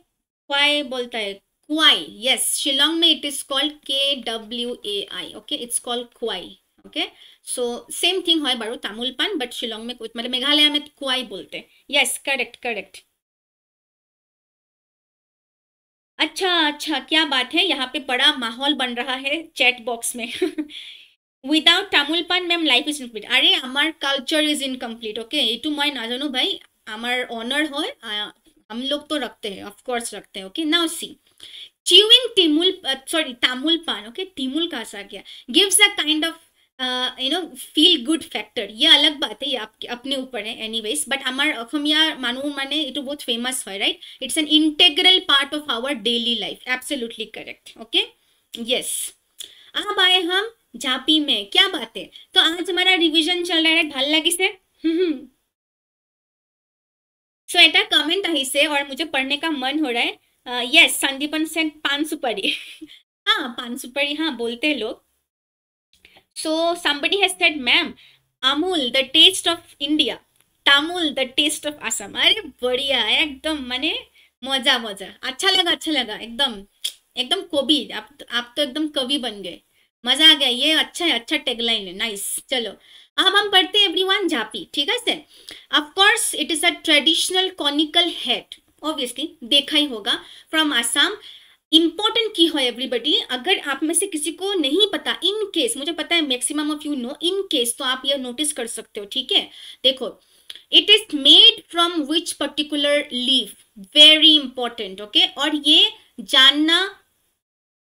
क्वाई बोलता है क्वाई यस शिलोंग में it is called K W A I okay it's called kwai okay so same thing है बारू तमोल पान बट शिलोंग में मतलब मेघालय में कुआई बोलते यस करेक्ट करेक्ट अच्छा अच्छा क्या बात है यहाँ पे बड़ा माहौल बन रहा है चैट बॉक्स में উইদাউট তামোল পাণ মেম লাইফ ইজ ইনকমপ্লিট আরে আমার কালচার ইজ ইনকমপ্লিট ওকে এইটো मैं नजान भाई আমার ऑनर है हम लोग तो रखते हैं ऑफ रखते हैं ओके नाउ सी च्यूइंग तिमुल सॉरी तामुल पान ओके टिमुल कहा गया gives a kind of you know feel good factor ये अलग बात है ये अपने ऊपर है एनी वेज बट आम मानु मानने यू बहुत फेमस है right it's an integral part of our daily life absolutely correct okay yes अब आए हम झापी में क्या बात है तो आज हमारा रिविजन चल रहा है ढल लगी से सो एटा कमेंट आई से और मुझे पढ़ने का मन हो रहा है यस संदीपन से पान सुपारी हाँ पान सुपारी हाँ बोलते हैं लोग So somebody has said, ma'am, Amul, the taste of India. Tamul, the taste of Assam. are badhiya ekdam mane maza maza acha laga acha laga ekdam ekdam kobi aap aap to ekdam kavi ban gaye maza aa gaya ye acha hai acha tagline hai nice chalo अब हम पढ़ते हैं everyone japi ठीक है sir of course it is a traditional conical head obviously देखा ही होगा from Assam important की हो एवरीबडी अगर आप में से किसी को नहीं पता इन केस मुझे पता है maximum of you know in case तो आप यह नोटिस कर सकते हो ठीक है देखो it is made from which particular leaf very important okay और ये जानना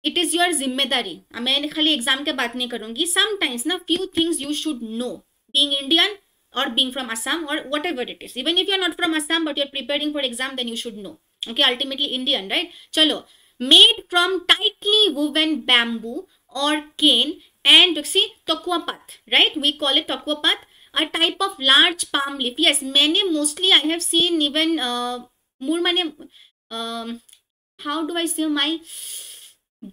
इट इज़ योर जिम्मेदारी मैं खाली एग्जाम के बात नहीं करूंगी समटाइम्स ना few things you should know being Indian और बींग फ्रॉम आसाम और whatever it is even if you are not from Assam but you are preparing for exam then you should know okay ultimately Indian right चलो made from tightly woven bamboo और cane and see tokoupat right we call it tokoupat a type of large palm leaf yes मैंने mostly I have seen even मूर मैंने how do I see my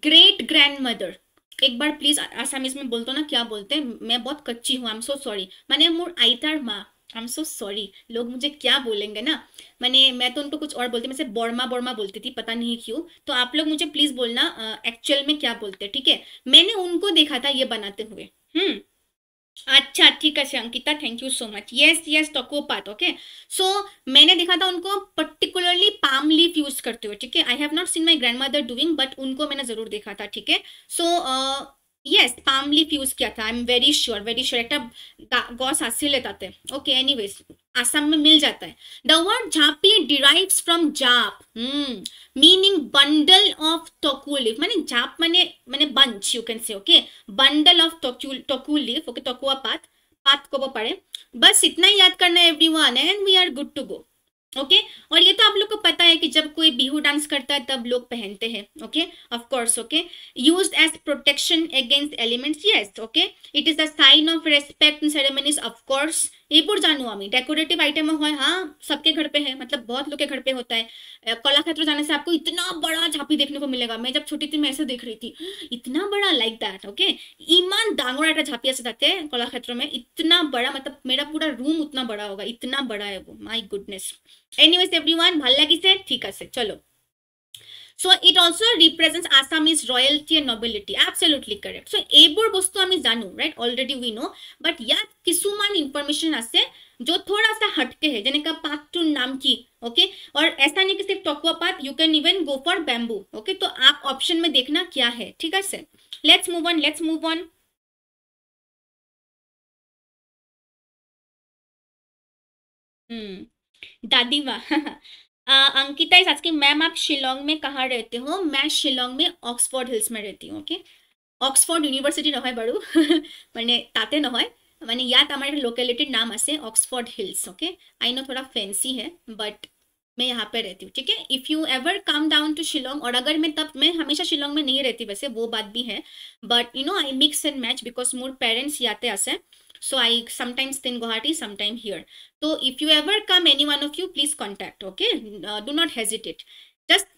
great grand mother एक बार please Assamese में बोलते ना क्या बोलते हैं मैं बहुत कच्ची हूँ आई एम सो सॉरी मैंने मोर आईतार माँ आई एम सो सॉरी लोग मुझे क्या बोलेंगे ना मैंने मैं तो उनको कुछ और बोलती मैं से बोरमा बोलती थी पता नहीं क्यों तो आप लोग मुझे प्लीज़ बोलना एक्चुअल में क्या बोलते हैं ठीक है मैंने उनको देखा था ये बनाते हुए हम्म अच्छा ठीक है Ankita thank you so much yes yes tokou paat okay सो मैंने देखा था उनको पर्टिकुलरली पाम लीफ यूज करते हुए ठीक है I have not seen my mother doing but उनको मैंने जरूर देखा था ठीक है so so, uh, palm palmleaf use किया था I am very sure very sure एक गॉस हाथ लेता थे ओके एनी वेज आसाम में मिल जाता है the word japi derive from जाप meaning bundle of tokou leaf माने जाप मैंने मैंने bunch you can say okay bundle of tokou tokou okay tokou paat paat को वो पड़े बस इतना ही याद करना है everyone and we are good to go okay okay? और ये तो आप लोग को पता है कि जब कोई बिहू डांस करता है तब लोग पहनते हैं okay of course okay use as protection against elements yes okay it is the sign of respect in ceremonies of course এরপর जानू আমি डेकोरेटिव आइटम हो हाँ सबके घर पे है मतलब बहुत लोग के घर पे होता है कलाक्षेत्र जाने से आपको इतना बड़ा झापी देखने को मिलेगा मैं जब छोटी थी मैं ऐसे देख रही थी इतना बड़ा लाइक दैट ओके ईमान दांगोड़ा एक झापी ऐसे जाते हैं कलाक्षेत्र में इतना बड़ा मतलब मेरा पूरा रूम उतना बड़ा होगा इतना बड़ा है वो my goodness anyways everyone भल्ला किसे ठीक है चलो So it also represents Assamese royalty and nobility. Absolutely correct. So এইবোৰ বস্তু আমি জানো right already we know but ইয়াত কিছুমান information আছে जो थोड़ा सा हटके है जैसे का पात टू नाम की ओके और ऐसा नहीं कि सिर्फ tokou paat you can even go for bamboo okay तो आप ऑप्शन में देखना क्या है ठीक है sir let's move on let's move on दादीवा अंकिता इस के मैम आप शिलोंग में कहाँ रहते हो मैं शिलोंग में ऑक्सफोर्ड हिल्स में रहती हूँ ओके ऑक्सफोर्ड यूनिवर्सिटी नए বাৰু मैंने ताते নহয় मैंने याद আমাৰ এটা नाम आसे Oxford Hills okay I know थोड़ा फैंसी है बट मैं यहाँ पे रहती हूँ ठीक है if you ever come down to Shillong और अगर मैं तब मैं हमेशा शिलोंग में नहीं रहती वैसे वो बात भी है but you know I mix and match because मोर पेरेंट्स याते आसे So I sometimes stay in Guwahati, sometime here. So if you ever come, any one of you, please contact. Okay, uh, do not hesitate. Just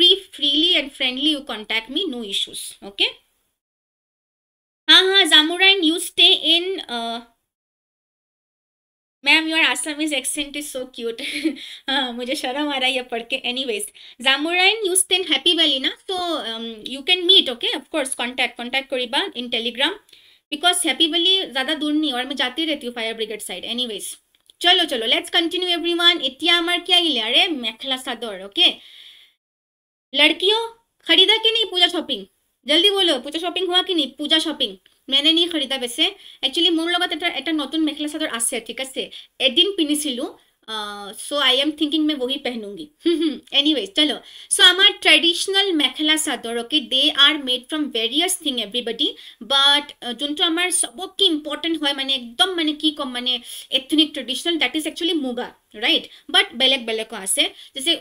free, freely and friendly, you contact me. No issues. Okay. ha ha zamurain you stay in uh, ma'am your Assamese accent is so cute हाँ मुझे शर्म आ रहा है यह पढ़ के anyways जामुराइन यू स्टे हैप्पी वैली ना so you can meet okay of course contact contact करा in Telegram because Happy Valley ज़्यादा दूर नहीं और मैं जाती रहती हूँ फायर ब्रिगेड साइड एनीवेज চলো চলো লেটস কন্টিনিউ এভরিওয়ান এতিয়া আমার কি আহিলে আরে মেখলা চাদর ওকে লড়কিও খরিদা কি নেই পূজা শপিং জলদি বলো পূজা শপিং হওয়া কি নেই পূজা শপিং মেনে নি খরিদা বেছে একচুৱেলি মোৰ লগত এটা এটা নতুন মেখেলা চাদৰ আছে ঠিক আছে এদিন পিন্ধিছিলোঁ सो आई एम थिंकिंग मैं वही पहनूंगी एनी वेज चलो सो आमार traditional mekhela chador okay they are made from various thing everybody but जो आम सबको इम्पर्टेन्ट है मैं एकदम मैं कि कम मैं ethnic traditional that is actually muga right but बेलेग बेलेको आसे जैसे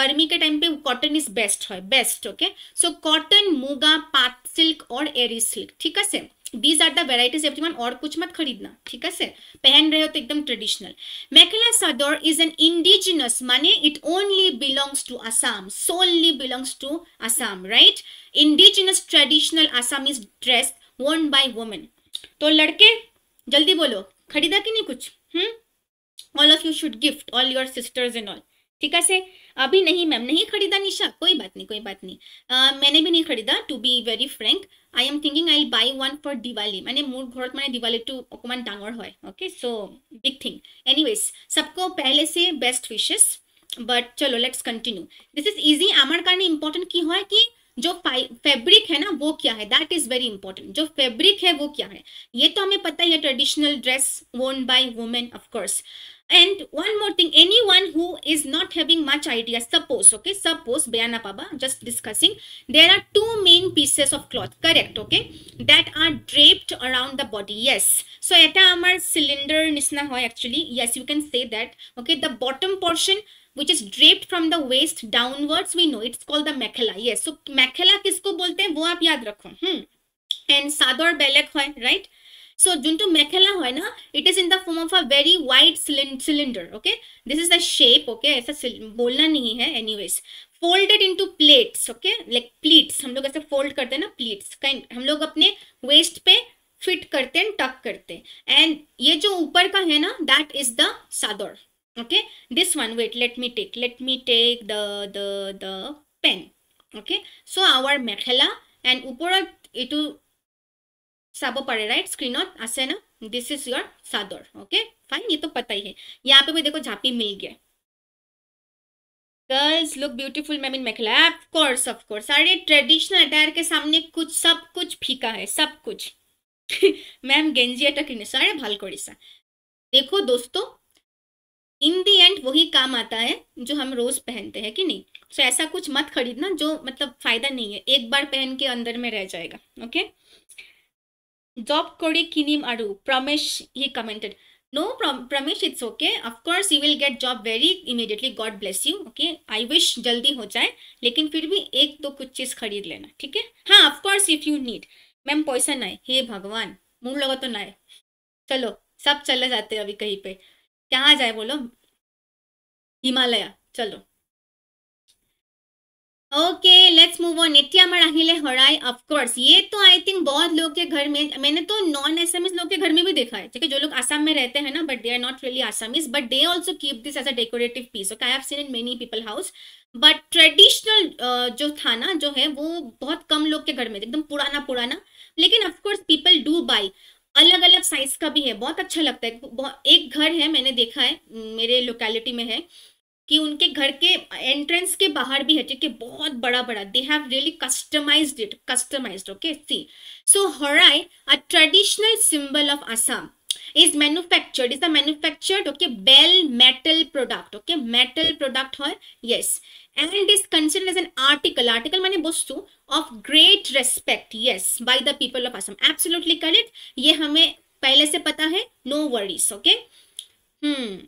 गर्मी के टाइम पे कॉटन इज बेस्ट है best okay so cotton muga paat silk और एरी सिल्क ठीक है these are the varieties one और कुछ मत खरीदना ठीक है सर पहन रहे हो तो एकदम traditional mekhela chador is an indigenous माने it only belongs to Assam सोनली belongs to Assam right indigenous traditional is dress worn by women तो लड़के जल्दी बोलो खरीदा कि नहीं कुछ hmm all of you should gift all your sisters and all ठीक है अभी नहीं मैम नहीं खरीदा निशा कोई बात नहीं कोई बात नहीं uh, मैंने भी नहीं खरीदा to be very frank I am thinking I buy one for Diwali मैंने मूर घर मैंने दिवाली तो अकमान डांगर है okay so big thing anyways सबको पहले से बेस्ट विशेस बट चलो let's continue this is easy आमार कारण ইম্পর্টেন্ট की है कि जो फैब्रिक है ना वो क्या है दैट इज वेरी इंपॉर्टेंट जो फैब्रिक है वो क्या है ये तो हमें पता ही है traditional dress worn by women of course and one more thing anyone who is not having much idea suppose okay suppose बयाना पाबा just discussing there are two main pieces of cloth correct okay that are draped around the body yes so एटा cylinder निचना है actually yes you can say that okay the bottom portion which is draped from the waist downwards we know it's called the mekhela yes so mekhela kisko bolte hain wo aap yaad rakho hmm and सादर belak hai right so junto mekhela hai na it is in the form of a very wide cylinder okay this is the shape okay aisa bolna nahi hai anyways folded into pleats okay like pleats हम लोग ऐसे fold करते हैं ना pleats kind हम लोग अपने waste पे फिट करते हैं टक करते हैं एंड ये जो ऊपर का है ना that is the sador okay this one wait let me take let me take the the the pen okay so our mekhela and uporat etu চাব পাৰে ৰাইট স্ক্ৰীণত আছে না দিছ ইজ ইয়াৰ চাদৰ অ'কে ফাইন ये तो पता ही है यहाँ पे भी देखो झापी मिल गया girls look beautiful ma'am in mekhela of course of course अरे ट्रेडिशनल अटायर के सामने कुछ सब कुछ फीका है सब कुछ मैम गेंजी এটা কিনেছা আরে ভাল কৰিছা দেখো इन दी एंड वही काम आता है जो हम रोज पहनते हैं कि नहीं सो so, ऐसा कुछ मत खरीदना जो मतलब फायदा नहीं है एक बार पहन के अंदर में रह जाएगा ओके जॉब कोड़े किनिम आरू Pramesh he commented no Pramesh it's okay of course you will get job very immediately god bless you okay I wish जल्दी हो जाए लेकिन फिर भी एक दो तो कुछ चीज़ खरीद लेना ठीक है हाँ of course if you need ma'am पैसा ना है हे भगवान मुँह लगा तो ना है चलो सब चले जाते हैं अभी कहीं पे कहाँ जाए बोलो हिमालय चलो okay let's move on Nitya मड़ाहिले हड़ाई ऑफकोर्स ये तो आई थिंक बहुत लोग के घर में मैंने तो नॉन एसएमएस लोग के घर में भी देखा है ठीक है जो लोग आसाम में रहते हैं ना but they are not really Assamese but they also keep this as a decorative piece okay I have seen in many people house but traditional जो था ना जो है वो बहुत कम लोग के घर में एकदम पुराना पुराना लेकिन ऑफकोर्स पीपल डू बाई अलग अलग साइज का भी है बहुत अच्छा लगता है एक घर है मैंने देखा है मेरे लोकेलिटी में है कि उनके घर के एंट्रेंस के बाहर भी है ठीक है बहुत बड़ा बड़ा they have really customized it customized okay see so हराई a traditional symbol of Assam is manufactured is a manufactured okay bell metal product okay metal product है yes and is considered as an article article মানে বস্তু of great respect yes by the people of Assam absolutely correct ये हमें पहले से पता है no worries okay hmm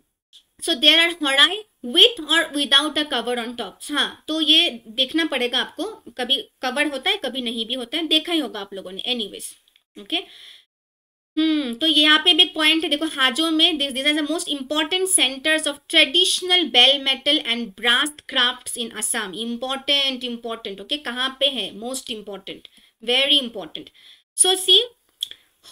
so there are हड़ाई विथ और without a cover on top हाँ तो ये देखना पड़ेगा आपको कभी कवर होता है कभी नहीं भी होता है देखा ही होगा आप लोगों ने एनी वेज ओके हम्म तो यहाँ पे भी एक पॉइंट है देखो हाजो में this this are the most important centres of traditional bell metal and brass crafts in Assam important important okay कहाँ पे है most important very important so see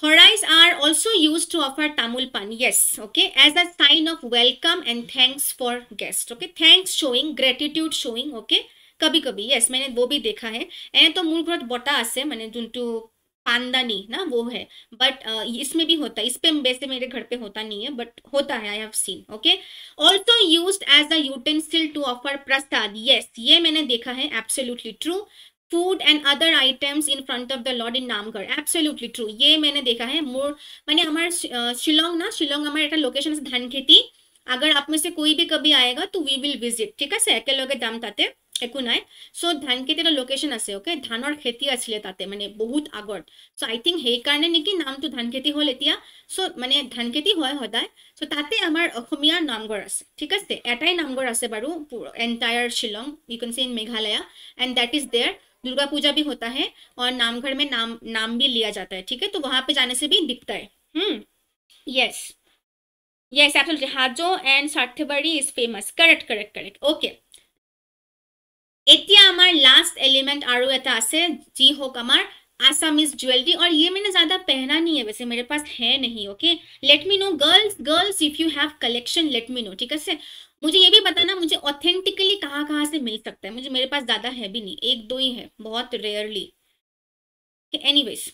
हराइज are also use to offer Tamil paan yes, okay as a sign of welcome and thanks for guest okay thanks showing gratitude showing okay कभी कभी yes yes, मैंने वो भी देखा है एने तो मूल घरत बटा आसे मैंने जो खानदानी ना वो है बट uh, इसमें भी होता है इस पे वैसे मेरे घर पे होता नहीं है बट होता है I have seen okay also use as a utensil to offer prasad yes ये मैंने देखा है absolutely true food and other items in front of the lord in नामगढ़ एब्सोल्युटली ट्रू ये मैंने देखा है मोर मैंने हमारे शिलोंग ना शिलोंग हमारे एक लोकेशन धान खेती अगर आप में से कोई भी कभी आएगा तो वी विल विजिट ठीक है से अकेले दाम ताते একো নাই চ' ধানখেতি এটা লোকেশ্যন আছে অ'কে ধানৰ খেতি আছিলে তাতে মানে বহুত আগত চ' আই থিংক সেইকাৰণে নেকি নামটো ধান খেতি হ'ল এতিয়া চ' মানে ধান খেতি হয় সদায় চ' তাতে আমাৰ অসমীয়া নামঘৰ আছে ঠিক আছে এটাই নামঘৰ আছে বাৰু entire Shillong you can see in Meghalaya and that is there Durga Puja भी होता है और नामघर में नाम नाम भी लिया जाता है ठीक है तो वहां पे जाने से भी दिखता है हम्म यस यस एटल Hajo and Sarthebari is famous correct correct correct okay last element और जी होक अमार आसामिज ज्वेलरी और ये मैंने ज्यादा पहना नहीं है वैसे मेरे पास है नहीं okay let me know girls girls if you have collection let me know ठीक है मुझे ये भी बताना मुझे ऑथेंटिकली कहाँ कहाँ से मिल सकता है मुझे मेरे पास ज्यादा है भी नहीं एक दो ही है बहुत rarely anyways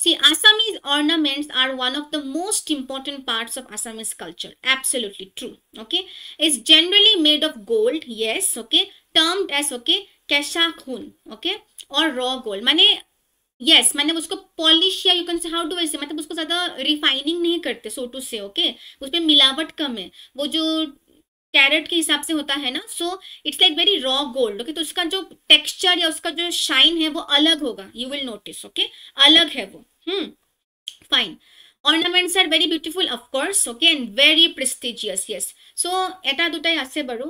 see Assamese ornaments are one of the most important part of Assamese culture absolutely true okay is generally made of gold yes okay termed as okay kesha khun okay or raw gold माने yes yes, मैंने उसको polish या you can say how do I say मतलब उसको ज़्यादा refining नहीं करते सो to से ओके उस पर मिलावट कम है वो जो कैरेट के हिसाब से होता है ना so it's like very raw gold okay तो उसका जो टेक्सचर या उसका जो शाइन है वो अलग होगा यू विल नोटिस ओके अलग है वो hmm fine ornaments are very beautiful of course okay and very prestigious yes so eta dutai ase baru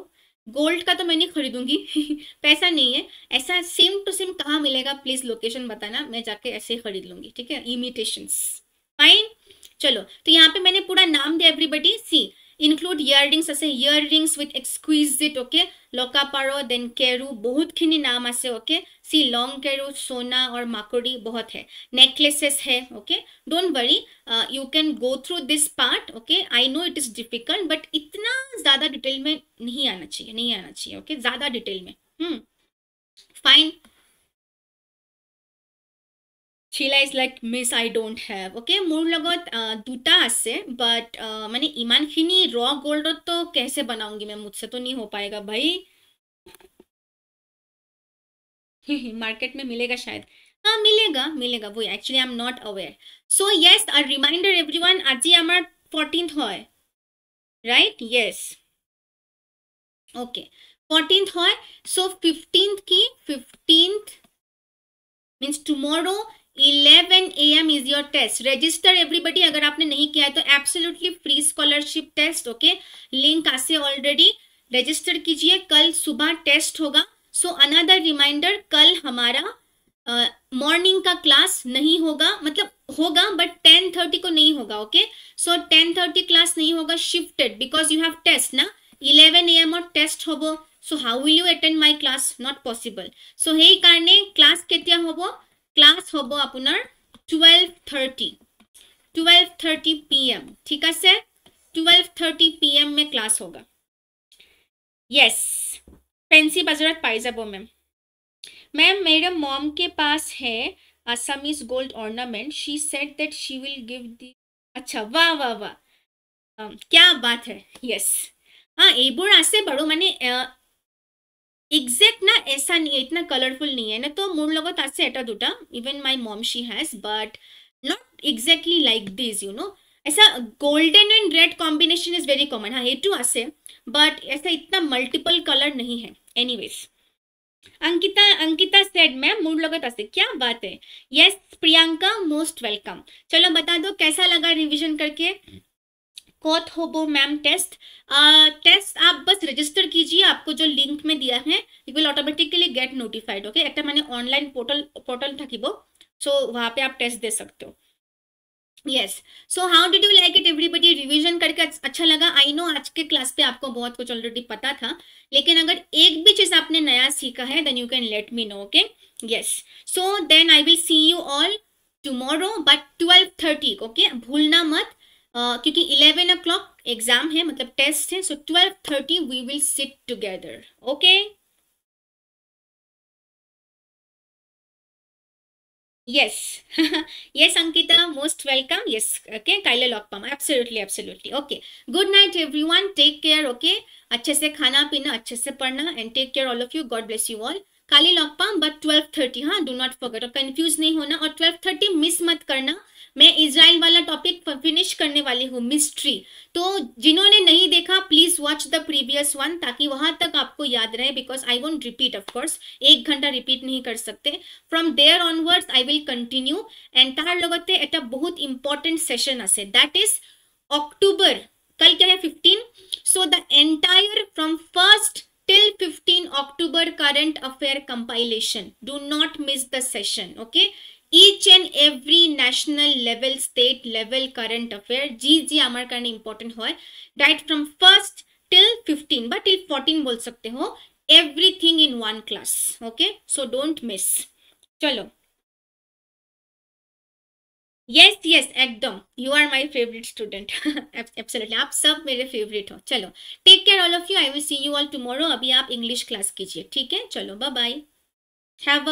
gold का तो मैं नहीं खरीदूंगी पैसा नहीं है ऐसा सेम टू सेम कहाँ मिलेगा प्लीज लोकेशन बताना मैं जाके ऐसे ही खरीद लूंगी ठीक है इमिटेशन फाइन चलो तो यहाँ पे मैंने पूरा नाम दिया everybody see include earrings ऐसे earrings with exquisite okay lokaparo then keru बहुत खिनी नाम आसे ओके सी लॉन्ग कैरो सोना और माकोड़ी बहुत है नेकलेसेस है okay don't worry you can go through this part okay I know it is difficult but इतना ज़्यादा डिटेल में नहीं आना चाहिए नहीं आना चाहिए ओके okay? ज़्यादा डिटेल में fine Sheila is like miss I don't have okay মোৰ লগত बट मैंने বাট মানে रॉ गोल्ड तो कैसे बनाऊंगी मैं मुझसे तो नहीं हो पाएगा भाई मार्केट में मिलेगा शायद हाँ मिलेगा मिलेगा वो actually I am not aware so yes আর রিমাইন্ডার এভরিওয়ান আজি আমার फोर्टीन है राइट ইয়েস ओके फोर्टीन है सो ফিফটিন্থ की fifteen means eleven a m is your test register everybody अगर आपने नहीं किया है तो absolutely free scholarship test okay link आसे ऑलरेडी रजिस्टर कीजिए कल सुबह टेस्ट होगा सो अनदर रिमाइंडर कल हमारा मॉर्निंग uh, का क्लास नहीं होगा मतलब होगा बट टेन थर्टी को नहीं होगा okay so ten thirty class नहीं होगा shifted because you have test ना इलेवन ए एम और टेस्ट हम so how will you attend my class not possible so सही कारण क्लास के हम क्लास हम अपना twelve thirty twelve thirty p m ठीक है टूवेल्व थार्टी पी एम में क्लास होगा यस फेन्सी बजार पा जा मेम मेम मेरा मम के पास है Assamese gold ornament she said that she will give दी अच्छा वाह वाह वाह क्या बात है यस हाँ यूर आसे बारो मैंने एग्जेक्ट ना ऐसा नहीं है इतना कलरफुल नहीं है ना तो मोर लगता तो आसे एटा दूटा even my mom she has but not exactly like this you know ऐसा golden and red combination is very common हाँ टू आसे बट ऐसा इतना मल्टीपल कलर नहीं है any Ankita Ankita said ma'am mood लगत क्या बात है यस प्रियंका मोस्ट वेलकम चलो बता दो कैसा लगा रिवीजन करके कौत बो मैम टेस्ट टेस्ट आप बस रजिस्टर कीजिए आपको जो लिंक में दिया है you will automatically get notified okay एक तो मैंने ऑनलाइन पोर्टल पोर्टल थकिबो सो वहाँ पे आप टेस्ट दे सकते हो yes so how did you like it everybody revision करके अच्छा लगा आई नो आज के क्लास पे आपको बहुत कुछ ऑलरेडी पता था लेकिन अगर एक भी चीज आपने नया सीखा है then you can let me know okay yes so then I will see you all tomorrow but twelve thirty okay भूलना मत uh, क्योंकि इलेवन ओ क्लॉक एग्जाम है मतलब टेस्ट है so twelve thirty we will sit together okay Yes, yes, Ankita, most welcome. Yes, okay, kaila Kailalokpam, absolutely, absolutely. Okay, good night, everyone. Take care, okay. acche se khana पीना acche se padhna and take care all of you god bless you all kali lokpam but 12:30 ha huh? do not forget or confuse nahi hona aur 12:30 miss mat karna मैं Israel वाला topic finish करने वाली हूँ मिस्ट्री तो जिन्होंने नहीं देखा please watch the previous one ताकि वहां तक आपको याद रहे because I won't repeat of course एक घंटा रिपीट नहीं कर सकते from there onwards I will continue and तार लगते एट बहुत इंपॉर्टेंट सेशन आसे दैट इज अक्टूबर कल क्या है fifteen so the entire from first till 15 October current affair compilation do not miss the session okay each and every national level state level current affair जी जी आमार कारण है direct from first till 15 till 14 बोल सकते हो everything in one class okay so don't miss चलो yes yes एकदम you are my favourite student absolutely आप सब मेरे फेवरेट हो चलो take care all of you I will see you all tomorrow अभी आप इंग्लिश क्लास कीजिए ठीक है चलो बाय बाय हैव